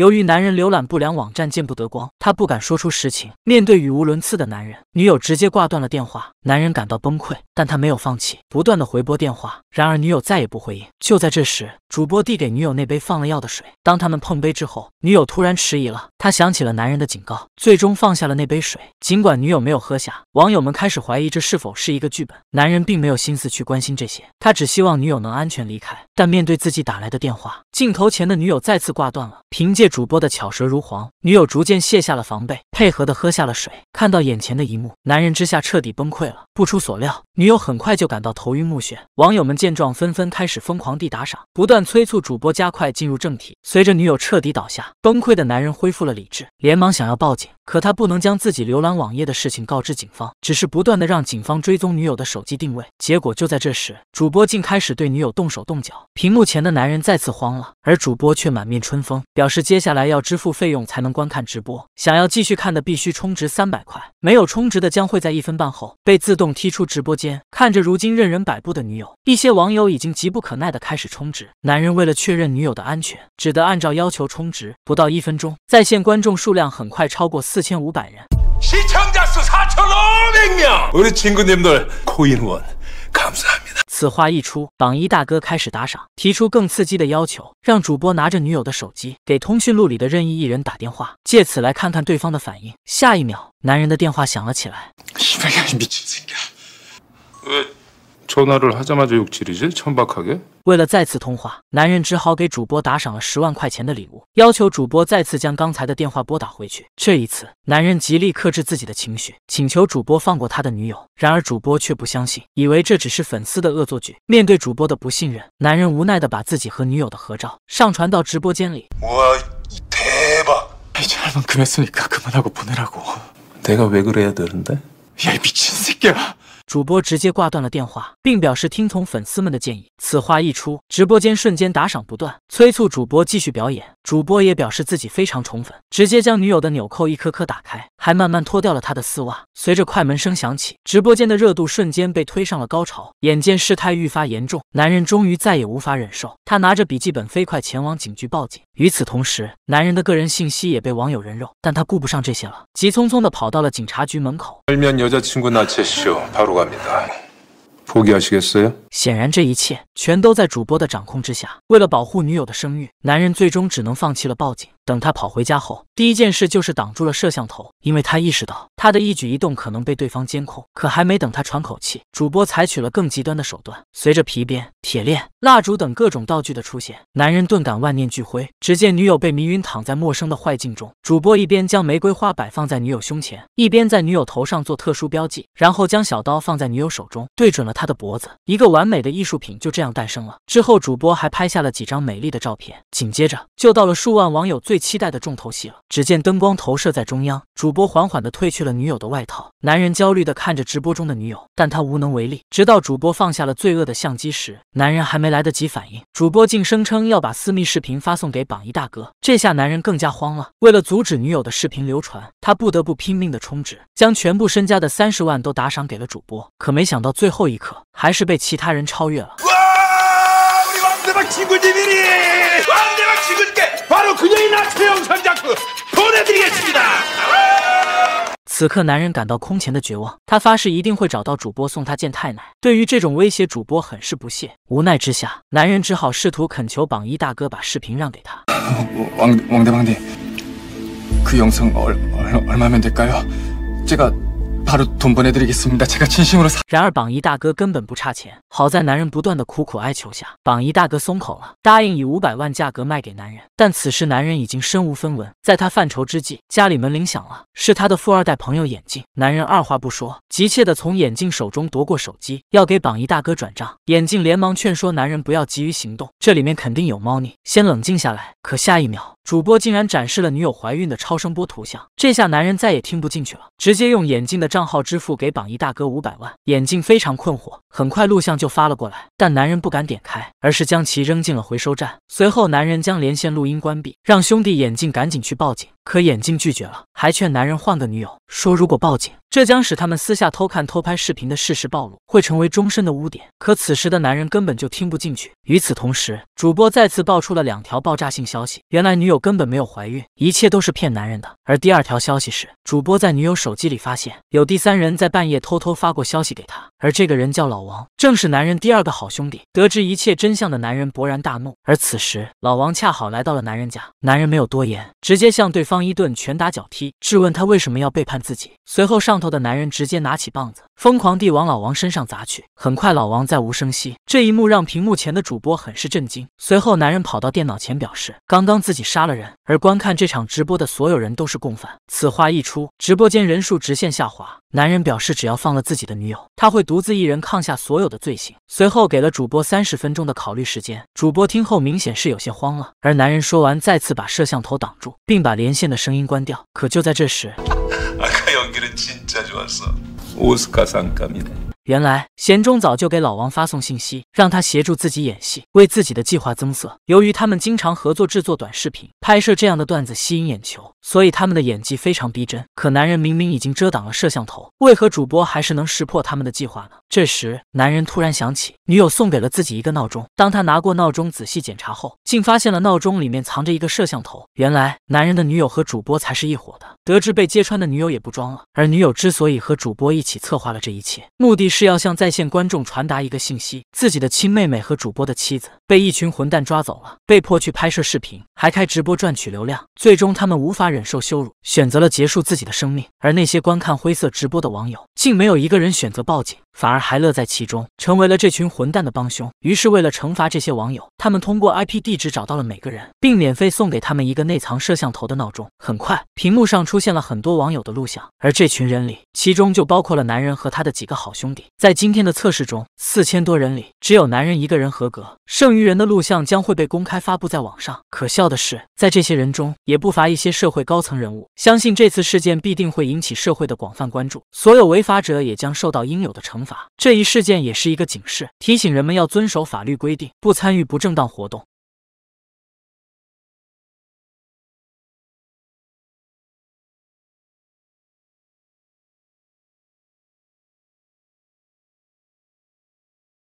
由于男人浏览不良网站见不得光，他不敢说出实情。面对语无伦次的男人，女友直接挂断了电话。男人感到崩溃，但他没有放弃，不断的回拨电话。然而女友再也不回应。就在这时，主播递给女友那杯放了药的水。当他们碰杯之后，女友突然迟疑了，她想起了男人的警告，最终放下了那杯水。尽管女友没有喝下，网友们开始怀疑这是否是一个剧本。男人并没有心思去关心这些，他只希望女友能安全离开。但面对自己打来的电话。镜头前的女友再次挂断了。凭借主播的巧舌如簧，女友逐渐卸下了防备，配合的喝下了水。看到眼前的一幕，男人之下彻底崩溃了。不出所料，女友很快就感到头晕目眩。网友们见状，纷纷开始疯狂地打赏，不断催促主播加快进入正题。随着女友彻底倒下，崩溃的男人恢复了理智，连忙想要报警。可他不能将自己浏览网页的事情告知警方，只是不断的让警方追踪女友的手机定位。结果就在这时，主播竟开始对女友动手动脚。屏幕前的男人再次慌了，而主播却满面春风，表示接下来要支付费用才能观看直播，想要继续看的必须充值三百块，没有充值的将会在一分半后被自动踢出直播间。看着如今任人摆布的女友，一些网友已经急不可耐的开始充值。男人为了确认女友的安全，只得按照要求充值。不到一分钟，在线观众数量很快超过四。四千五百人。시청자수사천오백명우리친구님들인원감사합니다此话一出，榜一大哥开始打赏，提出更刺激的要求，让主播拿着女友的手机，给通讯录里的任意一人打电话，借此来看看对方的反应。下一秒，男人的电话响了起来。야미친새끼为了再次通话，男人只好给主播打赏了十万块钱的礼物，要求主播再次将刚才的电话拨打回去。这一次，男人极力克制自己的情绪，请求主播放过他的女友。然而主播却不相信，以为这只是粉丝的恶作剧。面对主播的不信任，男人无奈地把自己和女友的合照上传到直播间里。我，太棒！이친구는그만니까그만하고보내라고내가왜그래야되는데야미친새끼야主播直接挂断了电话，并表示听从粉丝们的建议。此话一出，直播间瞬间打赏不断，催促主播继续表演。主播也表示自己非常宠粉，直接将女友的纽扣一颗颗打开，还慢慢脱掉了她的丝袜。随着快门声响起，直播间的热度瞬间被推上了高潮。眼见事态愈发严重，男人终于再也无法忍受，他拿着笔记本飞快前往警局报警。与此同时，男人的个人信息也被网友人肉，但他顾不上这些了，急匆匆地跑到了警察局门口。显然，这一切全都在主播的掌控之下。为了保护女友的声誉，男人最终只能放弃了报警。等他跑回家后，第一件事就是挡住了摄像头，因为他意识到他的一举一动可能被对方监控。可还没等他喘口气，主播采取了更极端的手段。随着皮鞭、铁链、蜡烛等各种道具的出现，男人顿感万念俱灰。只见女友被迷晕，躺在陌生的坏境中。主播一边将玫瑰花摆放在女友胸前，一边在女友头上做特殊标记，然后将小刀放在女友手中，对准了她的脖子。一个完美的艺术品就这样诞生了。之后，主播还拍下了几张美丽的照片。紧接着，就到了数万网友最期待的重头戏了。只见灯光投射在中央，主播缓缓地褪去了女友的外套。男人焦虑地看着直播中的女友，但他无能为力。直到主播放下了罪恶的相机时，男人还没来得及反应，主播竟声称要把私密视频发送给榜一大哥。这下男人更加慌了。为了阻止女友的视频流传，他不得不拼命地充值，将全部身家的三十万都打赏给了主播。可没想到，最后一刻还是被其他人超越了。此刻，男人感到空前的绝望，他发誓一定会找到主播送他见太奶。对于这种威胁，主播很是不屑。无奈之下，男人只好试图恳求榜一大哥把视频让给他。王王大皇帝，那要多少年？这个。然而榜一大哥根本不差钱，好在男人不断的苦苦哀求下，榜一大哥松口了，答应以五百万价格卖给男人。但此时男人已经身无分文，在他犯愁之际，家里门铃响了，是他的富二代朋友眼镜。男人二话不说，急切的从眼镜手中夺过手机，要给榜一大哥转账。眼镜连忙劝说男人不要急于行动，这里面肯定有猫腻，先冷静下来。可下一秒，主播竟然展示了女友怀孕的超声波图像，这下男人再也听不进去了，直接用眼镜的。账号支付给榜一大哥五百万，眼镜非常困惑。很快录像就发了过来，但男人不敢点开，而是将其扔进了回收站。随后男人将连线录音关闭，让兄弟眼镜赶紧去报警。可眼镜拒绝了，还劝男人换个女友，说如果报警，这将使他们私下偷看、偷拍视频的事实暴露，会成为终身的污点。可此时的男人根本就听不进去。与此同时，主播再次爆出了两条爆炸性消息：原来女友根本没有怀孕，一切都是骗男人的；而第二条消息是，主播在女友手机里发现有第三人在半夜偷偷发过消息给他。而这个人叫老王，正是男人第二个好兄弟。得知一切真相的男人勃然大怒，而此时老王恰好来到了男人家。男人没有多言，直接向对方一顿拳打脚踢，质问他为什么要背叛自己。随后上头的男人直接拿起棒子，疯狂地往老王身上砸去。很快老王再无声息，这一幕让屏幕前的主播很是震惊。随后男人跑到电脑前，表示刚刚自己杀了人，而观看这场直播的所有人都是共犯。此话一出，直播间人数直线下滑。男人表示，只要放了自己的女友，他会独自一人抗下所有的罪行。随后给了主播三十分钟的考虑时间。主播听后明显是有些慌了。而男人说完，再次把摄像头挡住，并把连线的声音关掉。可就在这时，原来贤中早就给老王发送信息，让他协助自己演戏，为自己的计划增色。由于他们经常合作制作短视频、拍摄这样的段子吸引眼球，所以他们的演技非常逼真。可男人明明已经遮挡了摄像头，为何主播还是能识破他们的计划呢？这时，男人突然想起女友送给了自己一个闹钟。当他拿过闹钟仔细检查后，竟发现了闹钟里面藏着一个摄像头。原来男人的女友和主播才是一伙的。得知被揭穿的女友也不装了，而女友之所以和主播一起策划了这一切，目的是。是要向在线观众传达一个信息：自己的亲妹妹和主播的妻子被一群混蛋抓走了，被迫去拍摄视频，还开直播赚取流量。最终，他们无法忍受羞辱，选择了结束自己的生命。而那些观看灰色直播的网友，竟没有一个人选择报警，反而还乐在其中，成为了这群混蛋的帮凶。于是，为了惩罚这些网友，他们通过 IP 地址找到了每个人，并免费送给他们一个内藏摄像头的闹钟。很快，屏幕上出现了很多网友的录像，而这群人里，其中就包括了男人和他的几个好兄弟。在今天的测试中，四千多人里只有男人一个人合格，剩余人的录像将会被公开发布在网上。可笑的是，在这些人中也不乏一些社会高层人物。相信这次事件必定会引起社会的广泛关注，所有违法者也将受到应有的惩罚。这一事件也是一个警示，提醒人们要遵守法律规定，不参与不正当活动。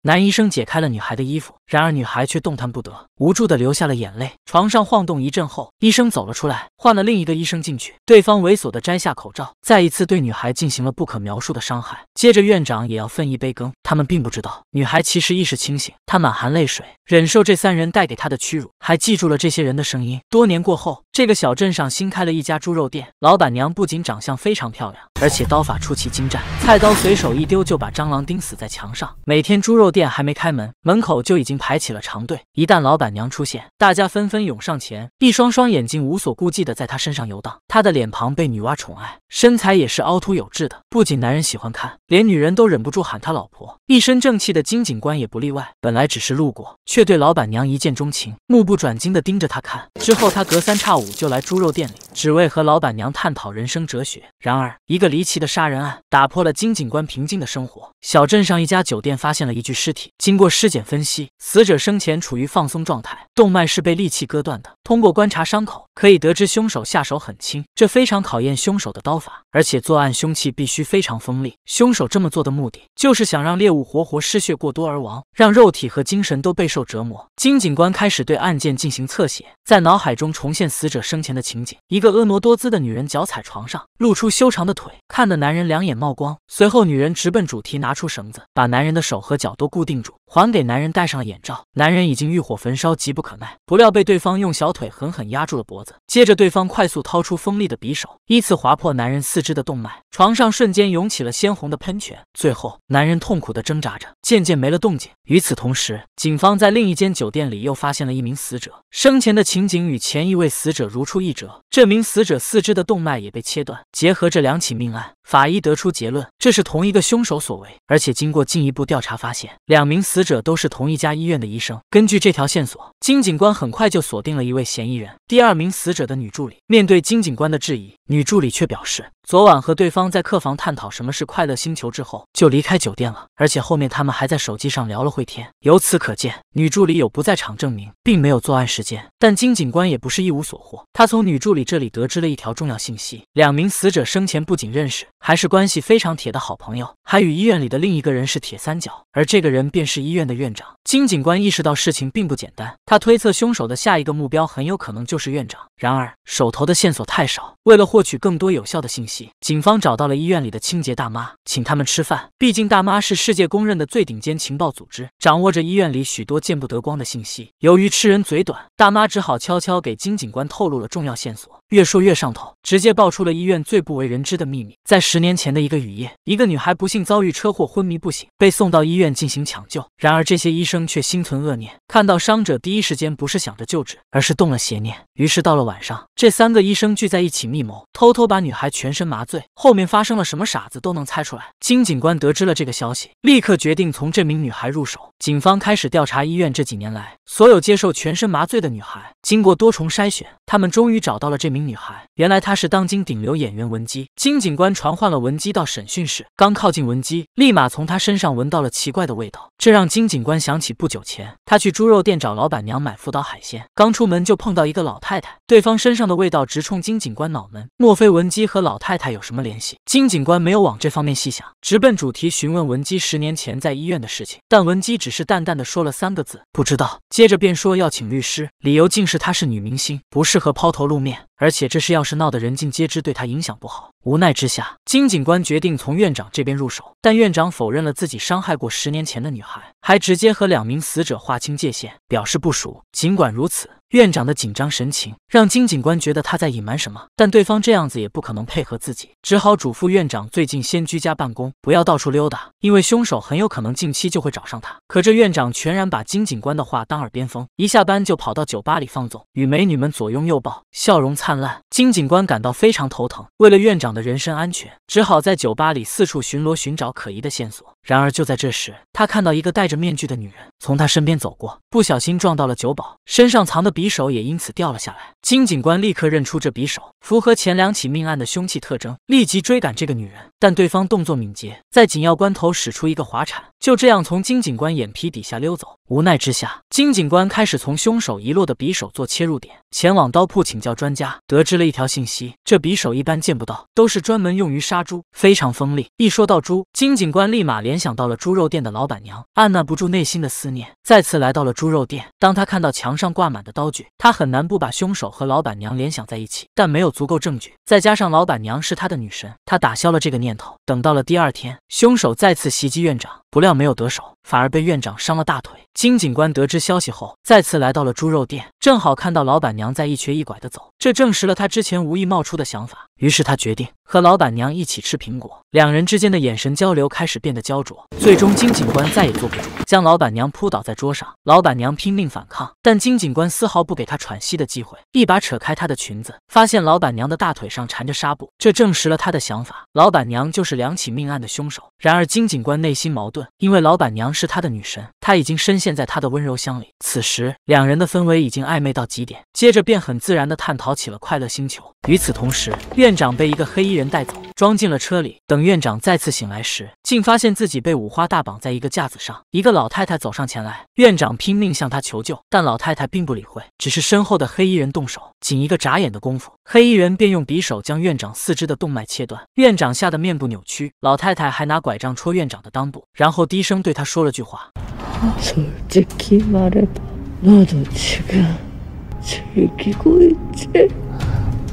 男医生解开了女孩的衣服，然而女孩却动弹不得，无助的流下了眼泪。床上晃动一阵后，医生走了出来，换了另一个医生进去。对方猥琐的摘下口罩，再一次对女孩进行了不可描述的伤害。接着，院长也要分一杯羹。他们并不知道，女孩其实意识清醒，她满含泪水，忍受这三人带给她的屈辱，还记住了这些人的声音。多年过后，这个小镇上新开了一家猪肉店，老板娘不仅长相非常漂亮。而且刀法出奇精湛，菜刀随手一丢就把蟑螂钉死在墙上。每天猪肉店还没开门，门口就已经排起了长队。一旦老板娘出现，大家纷纷涌上前，一双双眼睛无所顾忌的在她身上游荡。她的脸庞被女娲宠爱，身材也是凹凸有致的，不仅男人喜欢看，连女人都忍不住喊她老婆。一身正气的金警官也不例外，本来只是路过，却对老板娘一见钟情，目不转睛的盯着她看。之后他隔三差五就来猪肉店里，只为和老板娘探讨人生哲学。然而一个。离奇的杀人案打破了金警官平静的生活。小镇上一家酒店发现了一具尸体，经过尸检分析，死者生前处于放松状态，动脉是被利器割断的。通过观察伤口。可以得知凶手下手很轻，这非常考验凶手的刀法，而且作案凶器必须非常锋利。凶手这么做的目的就是想让猎物活活失血过多而亡，让肉体和精神都备受折磨。金警官开始对案件进行侧写，在脑海中重现死者生前的情景：一个婀娜多姿的女人脚踩床上，露出修长的腿，看得男人两眼冒光。随后，女人直奔主题，拿出绳子，把男人的手和脚都固定住。还给男人戴上了眼罩，男人已经欲火焚烧，急不可耐，不料被对方用小腿狠狠压住了脖子。接着，对方快速掏出锋利的匕首，依次划破男人四肢的动脉，床上瞬间涌起了鲜红的喷泉。最后，男人痛苦的挣扎着，渐渐没了动静。与此同时，警方在另一间酒店里又发现了一名死者，生前的情景与前一位死者如出一辙。这名死者四肢的动脉也被切断。结合这两起命案，法医得出结论，这是同一个凶手所为。而且，经过进一步调查发现，两名死。死者都是同一家医院的医生。根据这条线索，金警官很快就锁定了一位嫌疑人——第二名死者的女助理。面对金警官的质疑。女助理却表示，昨晚和对方在客房探讨什么是快乐星球之后，就离开酒店了。而且后面他们还在手机上聊了会天。由此可见，女助理有不在场证明，并没有作案时间。但金警官也不是一无所获，他从女助理这里得知了一条重要信息：两名死者生前不仅认识，还是关系非常铁的好朋友，还与医院里的另一个人是铁三角，而这个人便是医院的院长。金警官意识到事情并不简单，他推测凶手的下一个目标很有可能就是院长。然而，手头的线索太少。为了获取更多有效的信息，警方找到了医院里的清洁大妈，请他们吃饭。毕竟，大妈是世界公认的最顶尖情报组织，掌握着医院里许多见不得光的信息。由于吃人嘴短，大妈只好悄悄给金警官透露了重要线索。越说越上头，直接爆出了医院最不为人知的秘密。在十年前的一个雨夜，一个女孩不幸遭遇车祸，昏迷不醒，被送到医院进行抢救。然而，这些医生却心存恶念，看到伤者第一时间不是想着救治，而是动了邪念。于是，到了晚上，这三个医生聚在一起密谋，偷偷把女孩全身麻醉。后面发生了什么，傻子都能猜出来。金警官得知了这个消息，立刻决定从这名女孩入手。警方开始调查医院这几年来所有接受全身麻醉的女孩，经过多重筛选，他们终于找到了这名。女孩原来她是当今顶流演员文姬。金警官传唤了文姬到审讯室，刚靠近文姬，立马从她身上闻到了奇怪的味道，这让金警官想起不久前他去猪肉店找老板娘买福岛海鲜，刚出门就碰到一个老太太，对方身上的味道直冲金警官脑门。莫非文姬和老太太有什么联系？金警官没有往这方面细想，直奔主题询问文姬十年前在医院的事情，但文姬只是淡淡的说了三个字：“不知道。”接着便说要请律师，理由竟是她是女明星，不适合抛头露面，而。而且这事要是闹得人尽皆知，对他影响不好。无奈之下，金警官决定从院长这边入手，但院长否认了自己伤害过十年前的女孩，还直接和两名死者划清界限，表示不熟。尽管如此，院长的紧张神情让金警官觉得他在隐瞒什么，但对方这样子也不可能配合自己，只好嘱咐院长最近先居家办公，不要到处溜达，因为凶手很有可能近期就会找上他。可这院长全然把金警官的话当耳边风，一下班就跑到酒吧里放纵，与美女们左拥右抱，笑容灿烂。金警官感到非常头疼，为了院长的人身安全，只好在酒吧里四处巡逻，寻找可疑的线索。然而，就在这时，他看到一个戴着面具的女人从他身边走过，不小心撞到了酒保身上藏的匕首，也因此掉了下来。金警官立刻认出这匕首符合前两起命案的凶器特征，立即追赶这个女人。但对方动作敏捷，在紧要关头使出一个滑铲，就这样从金警官眼皮底下溜走。无奈之下，金警官开始从凶手遗落的匕首做切入点，前往刀铺请教专家，得知了一条信息：这匕首一般见不到，都是专门用于杀猪，非常锋利。一说到猪，金警官立马联。想到了猪肉店的老板娘，按捺不住内心的思念，再次来到了猪肉店。当他看到墙上挂满的刀具，他很难不把凶手和老板娘联想在一起。但没有足够证据，再加上老板娘是他的女神，他打消了这个念头。等到了第二天，凶手再次袭击院长。不料没有得手，反而被院长伤了大腿。金警官得知消息后，再次来到了猪肉店，正好看到老板娘在一瘸一拐的走，这证实了他之前无意冒出的想法。于是他决定和老板娘一起吃苹果。两人之间的眼神交流开始变得焦灼，最终金警官再也坐不住，将老板娘扑倒在桌上。老板娘拼命反抗，但金警官丝毫不给她喘息的机会，一把扯开她的裙子，发现老板娘的大腿上缠着纱布，这证实了他的想法：老板娘就是两起命案的凶手。然而金警官内心矛盾，因为老板娘是他的女神，他已经深陷在她的温柔乡里。此时两人的氛围已经暧昧到极点，接着便很自然地探讨起了《快乐星球》。与此同时，院长被一个黑衣人带走，装进了车里。等院长再次醒来时，竟发现自己被五花大绑在一个架子上。一个老太太走上前来，院长拼命向她求救，但老太太并不理会，只是身后的黑衣人动手。仅一个眨眼的功夫，黑衣人便用匕首将院长四肢的动脉切断。院长吓得面部扭曲，老太太还拿管。拐杖戳院长的裆部，然后低声对他说了句话。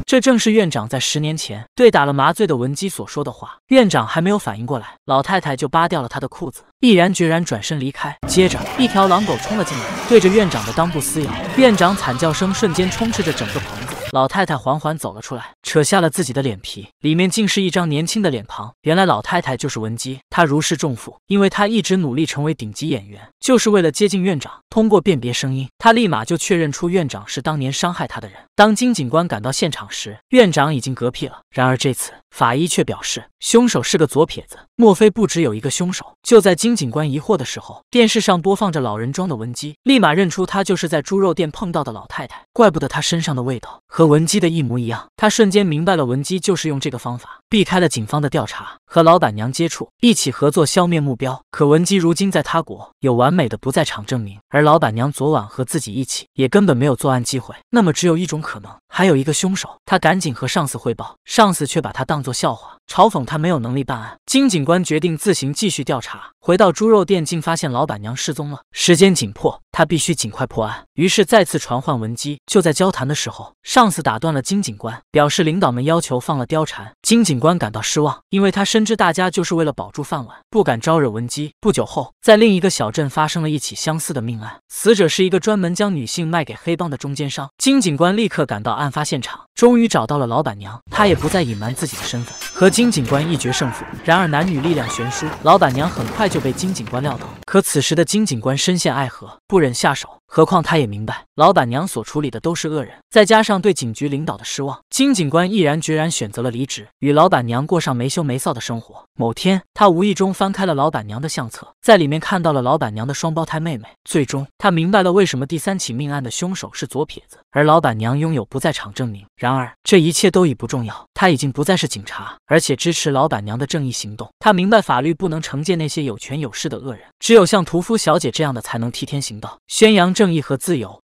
这正是院长在十年前对打了麻醉的文姬所说的话。院长还没有反应过来，老太太就扒掉了他的裤子，毅然决然转身离开。接着，一条狼狗冲了进来，对着院长的裆部撕咬，院长惨叫声瞬间充斥着整个棚子。老太太缓缓走了出来，扯下了自己的脸皮，里面竟是一张年轻的脸庞。原来老太太就是文姬，她如释重负，因为她一直努力成为顶级演员，就是为了接近院长。通过辨别声音，她立马就确认出院长是当年伤害她的人。当金警官赶到现场时，院长已经嗝屁了。然而这次法医却表示凶手是个左撇子，莫非不只有一个凶手？就在金警官疑惑的时候，电视上播放着老人装的文姬，立马认出她就是在猪肉店碰到的老太太，怪不得她身上的味道和。文姬的一模一样，他瞬间明白了，文姬就是用这个方法避开了警方的调查，和老板娘接触，一起合作消灭目标。可文姬如今在他国有完美的不在场证明，而老板娘昨晚和自己一起，也根本没有作案机会。那么只有一种可能，还有一个凶手。他赶紧和上司汇报，上司却把他当作笑话，嘲讽他没有能力办案。金警官决定自行继续调查，回到猪肉店，竟发现老板娘失踪了。时间紧迫，他必须尽快破案。于是再次传唤文姬。就在交谈的时候，上司。打断了金警官，表示领导们要求放了貂蝉。金警官感到失望，因为他深知大家就是为了保住饭碗，不敢招惹文姬。不久后，在另一个小镇发生了一起相似的命案，死者是一个专门将女性卖给黑帮的中间商。金警官立刻赶到案发现场，终于找到了老板娘。她也不再隐瞒自己的身份，和金警官一决胜负。然而男女力量悬殊，老板娘很快就被金警官撂倒。可此时的金警官深陷爱河，不忍下手。何况他也明白，老板娘所处理的都是恶人，再加上对警局领导的失望，金警官毅然决然选择了离职，与老板娘过上没羞没臊的生活。某天，他无意中翻开了老板娘的相册，在里面看到了老板娘的双胞胎妹妹。最终，他明白了为什么第三起命案的凶手是左撇子，而老板娘拥有不在场证明。然而，这一切都已不重要，他已经不再是警察，而且支持老板娘的正义行动。他明白法律不能惩戒那些有权有势的恶人，只有像屠夫小姐这样的才能替天行道，宣扬。正义和自由。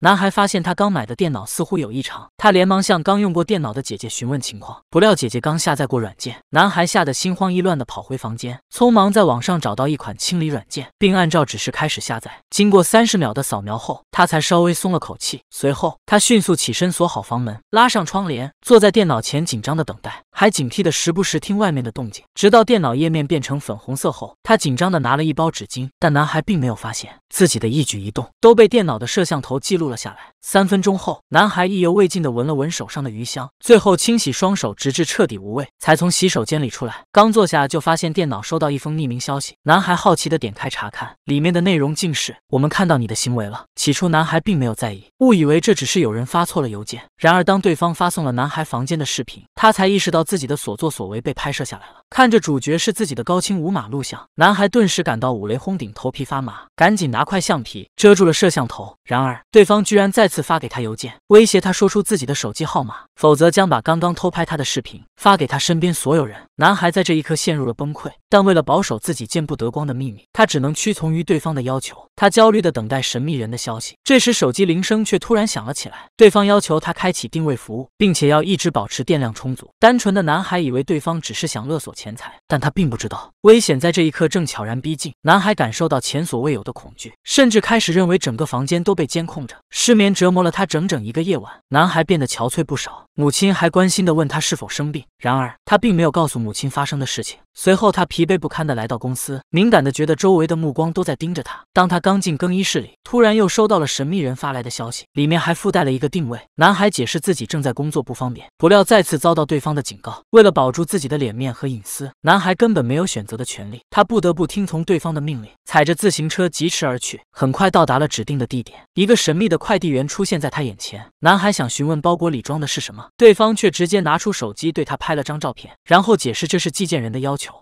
男孩发现他刚买的电脑似乎有异常，他连忙向刚用过电脑的姐姐询问情况，不料姐姐刚下载过软件，男孩吓得心慌意乱的跑回房间，匆忙在网上找到一款清理软件，并按照指示开始下载。经过三十秒的扫描后，他才稍微松了口气。随后，他迅速起身锁好房门，拉上窗帘，坐在电脑前紧张的等待，还警惕的时不时听外面的动静。直到电脑页面变成粉红色后，他紧张的拿了一包纸巾，但男孩并没有发现自己的一举一动都被电脑的摄像头记录。住了下来。三分钟后，男孩意犹未尽地闻了闻手上的余香，最后清洗双手，直至彻底无味，才从洗手间里出来。刚坐下，就发现电脑收到一封匿名消息。男孩好奇地点开查看，里面的内容竟是：“我们看到你的行为了。”起初，男孩并没有在意，误以为这只是有人发错了邮件。然而，当对方发送了男孩房间的视频，他才意识到自己的所作所为被拍摄下来了。看着主角是自己的高清无码录像，男孩顿时感到五雷轰顶，头皮发麻，赶紧拿块橡皮遮住了摄像头。然而，对方居然再次。次发给他邮件，威胁他说出自己的手机号码。否则将把刚刚偷拍他的视频发给他身边所有人。男孩在这一刻陷入了崩溃，但为了保守自己见不得光的秘密，他只能屈从于对方的要求。他焦虑地等待神秘人的消息，这时手机铃声却突然响了起来。对方要求他开启定位服务，并且要一直保持电量充足。单纯的男孩以为对方只是想勒索钱财，但他并不知道危险在这一刻正悄然逼近。男孩感受到前所未有的恐惧，甚至开始认为整个房间都被监控着。失眠折磨了他整整一个夜晚，男孩变得憔悴不少。母亲还关心的问他是否生病，然而他并没有告诉母亲发生的事情。随后他疲惫不堪的来到公司，敏感的觉得周围的目光都在盯着他。当他刚进更衣室里，突然又收到了神秘人发来的消息，里面还附带了一个定位。男孩解释自己正在工作不方便，不料再次遭到对方的警告。为了保住自己的脸面和隐私，男孩根本没有选择的权利，他不得不听从对方的命令，踩着自行车疾驰而去，很快到达了指定的地点。一个神秘的快递员出现在他眼前，男孩想询问包裹里装的是什么。对方却直接拿出手机对他拍了张照片，然后解释这是寄件人的要求。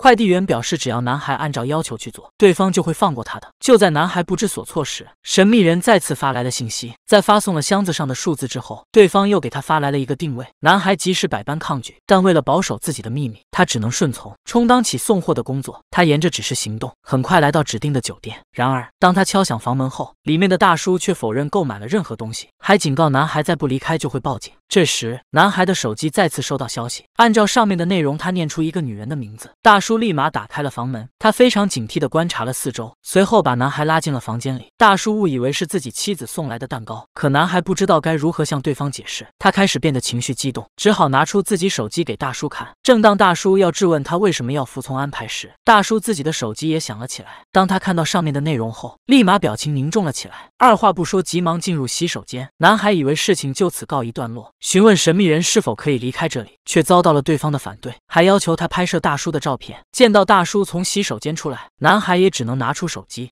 快递员表示，只要男孩按照要求去做，对方就会放过他的。就在男孩不知所措时，神秘人再次发来了信息。在发送了箱子上的数字之后，对方又给他发来了一个定位。男孩即使百般抗拒，但为了保守自己的秘密，他只能顺从，充当起送货的工作。他沿着指示行动，很快来到指定的酒店。然而，当他敲响房门后，里面的大叔却否认购买了任何东西，还警告男孩再不离开就会报警。这时，男孩的手机再次收到消息，按照上面的内容，他念出一个女人的名字，大叔。叔立马打开了房门，他非常警惕地观察了四周，随后把男孩拉进了房间里。大叔误以为是自己妻子送来的蛋糕，可男孩不知道该如何向对方解释，他开始变得情绪激动，只好拿出自己手机给大叔看。正当大叔要质问他为什么要服从安排时，大叔自己的手机也响了起来。当他看到上面的内容后，立马表情凝重了起来，二话不说，急忙进入洗手间。男孩以为事情就此告一段落，询问神秘人是否可以离开这里，却遭到了对方的反对，还要求他拍摄大叔的照片。见到大叔从洗手间出来，男孩也只能拿出手机。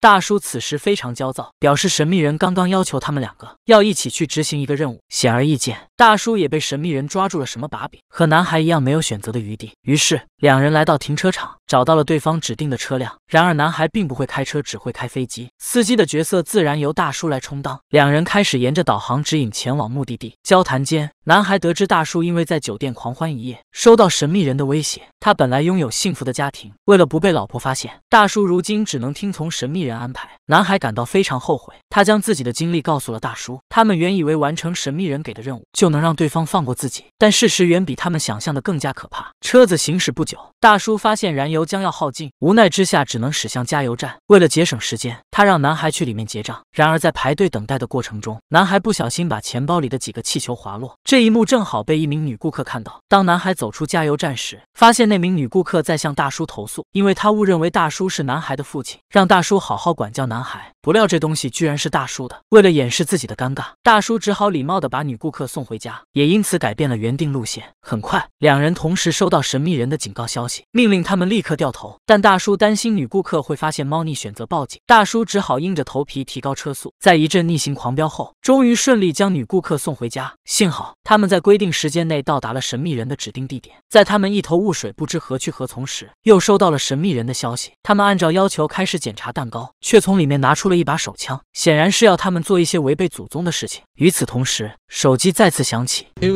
大叔此时非常焦躁，表示神秘人刚刚要求他们两个要一起去执行一个任务，显而易见。大叔也被神秘人抓住了什么把柄，和男孩一样没有选择的余地。于是两人来到停车场，找到了对方指定的车辆。然而男孩并不会开车，只会开飞机，司机的角色自然由大叔来充当。两人开始沿着导航指引前往目的地。交谈间，男孩得知大叔因为在酒店狂欢一夜，受到神秘人的威胁。他本来拥有幸福的家庭，为了不被老婆发现，大叔如今只能听从神秘人安排。男孩感到非常后悔，他将自己的经历告诉了大叔。他们原以为完成神秘人给的任务就。能让对方放过自己，但事实远比他们想象的更加可怕。车子行驶不久，大叔发现燃油将要耗尽，无奈之下只能驶向加油站。为了节省时间。他让男孩去里面结账，然而在排队等待的过程中，男孩不小心把钱包里的几个气球滑落。这一幕正好被一名女顾客看到。当男孩走出加油站时，发现那名女顾客在向大叔投诉，因为他误认为大叔是男孩的父亲，让大叔好好管教男孩。不料这东西居然是大叔的。为了掩饰自己的尴尬，大叔只好礼貌的把女顾客送回家，也因此改变了原定路线。很快，两人同时收到神秘人的警告消息，命令他们立刻掉头。但大叔担心女顾客会发现猫腻，选择报警。大叔。只好硬着头皮提高车速，在一阵逆行狂飙后，终于顺利将女顾客送回家。幸好他们在规定时间内到达了神秘人的指定地点，在他们一头雾水不知何去何从时，又收到了神秘人的消息。他们按照要求开始检查蛋糕，却从里面拿出了一把手枪，显然是要他们做一些违背祖宗的事情。与此同时，手机再次响起。Who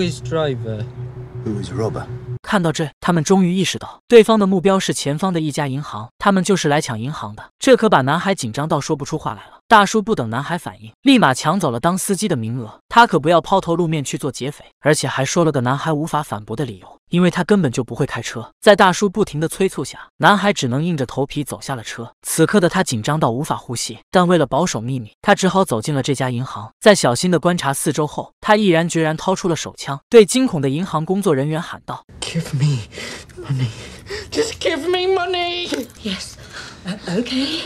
Who robber? is driver? is 看到这，他们终于意识到对方的目标是前方的一家银行，他们就是来抢银行的。这可把男孩紧张到说不出话来了。大叔不等男孩反应，立马抢走了当司机的名额。他可不要抛头露面去做劫匪，而且还说了个男孩无法反驳的理由，因为他根本就不会开车。在大叔不停的催促下，男孩只能硬着头皮走下了车。此刻的他紧张到无法呼吸，但为了保守秘密，他只好走进了这家银行。在小心的观察四周后，他毅然决然掏出了手枪，对惊恐的银行工作人员喊道。Give me money. Just give me money. Yes. Okay.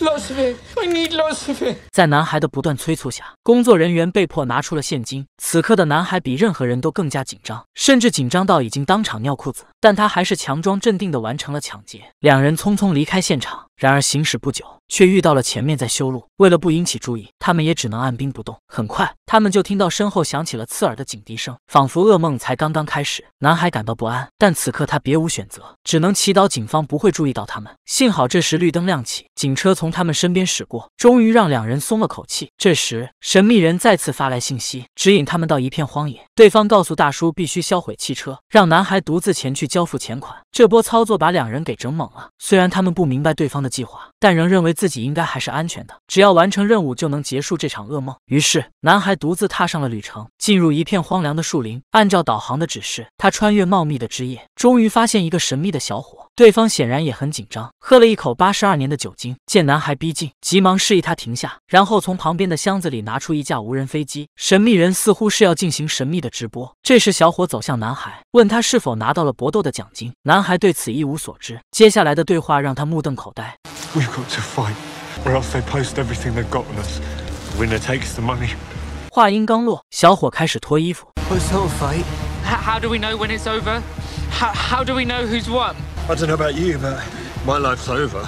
Lots of it. I need lots of it. 在男孩的不断催促下，工作人员被迫拿出了现金。此刻的男孩比任何人都更加紧张，甚至紧张到已经当场尿裤子，但他还是强装镇定的完成了抢劫，两人匆匆离开现场。然而行驶不久，却遇到了前面在修路。为了不引起注意，他们也只能按兵不动。很快，他们就听到身后响起了刺耳的警笛声，仿佛噩梦才刚刚开始。男孩感到不安，但此刻他别无选择，只能祈祷警方不会注意到他们。幸好这时绿灯亮起，警车从他们身边驶过，终于让两人松了口气。这时，神秘人再次发来信息，指引他们到一片荒野。对方告诉大叔，必须销毁汽车，让男孩独自前去交付钱款。这波操作把两人给整懵了，虽然他们不明白对方的。计划，但仍认为自己应该还是安全的，只要完成任务就能结束这场噩梦。于是，男孩独自踏上了旅程，进入一片荒凉的树林。按照导航的指示，他穿越茂密的枝叶，终于发现一个神秘的小伙。对方显然也很紧张，喝了一口八十二年的酒精。见男孩逼近，急忙示意他停下，然后从旁边的箱子里拿出一架无人飞机。神秘人似乎是要进行神秘的直播。这时，小伙走向男孩，问他是否拿到了搏斗的奖金。男孩对此一无所知。接下来的对话让他目瞪口呆。We've got to fight, or else they post everything they've got on us. Winner takes the money. 话音刚落，小伙开始脱衣服。What's the fight? How do we know when it's over? How how do we know who's won? I don't know about you, but my life's over.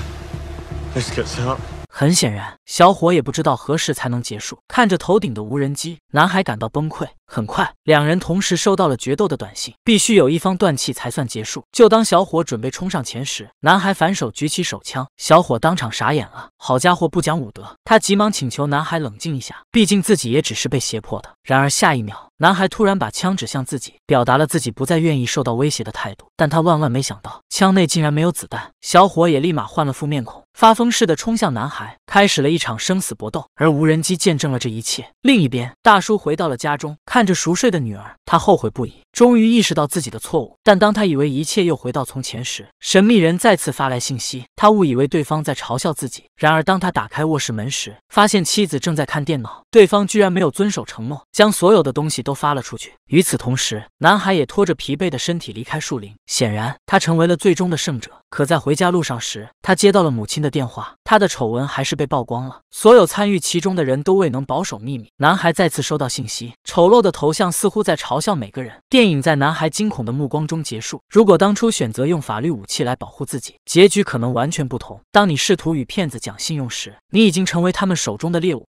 This gets out. 很显然，小伙也不知道何时才能结束。看着头顶的无人机，男孩感到崩溃。很快，两人同时收到了决斗的短信，必须有一方断气才算结束。就当小伙准备冲上前时，男孩反手举起手枪，小伙当场傻眼了。好家伙，不讲武德！他急忙请求男孩冷静一下，毕竟自己也只是被胁迫的。然而下一秒，男孩突然把枪指向自己，表达了自己不再愿意受到威胁的态度。但他万万没想到，枪内竟然没有子弹。小伙也立马换了副面孔，发疯似的冲向男孩，开始了一场生死搏斗。而无人机见证了这一切。另一边，大叔回到了家中，看。看着熟睡的女儿，他后悔不已，终于意识到自己的错误。但当他以为一切又回到从前时，神秘人再次发来信息，他误以为对方在嘲笑自己。然而，当他打开卧室门时，发现妻子正在看电脑，对方居然没有遵守承诺，将所有的东西都发了出去。与此同时，男孩也拖着疲惫的身体离开树林，显然他成为了最终的胜者。可在回家路上时，他接到了母亲的电话，他的丑闻还是被曝光了，所有参与其中的人都未能保守秘密。男孩再次收到信息，丑陋的。头像似乎在嘲笑每个人。电影在男孩惊恐的目光中结束。如果当初选择用法律武器来保护自己，结局可能完全不同。当你试图与骗子讲信用时，你已经成为他们手中的猎物。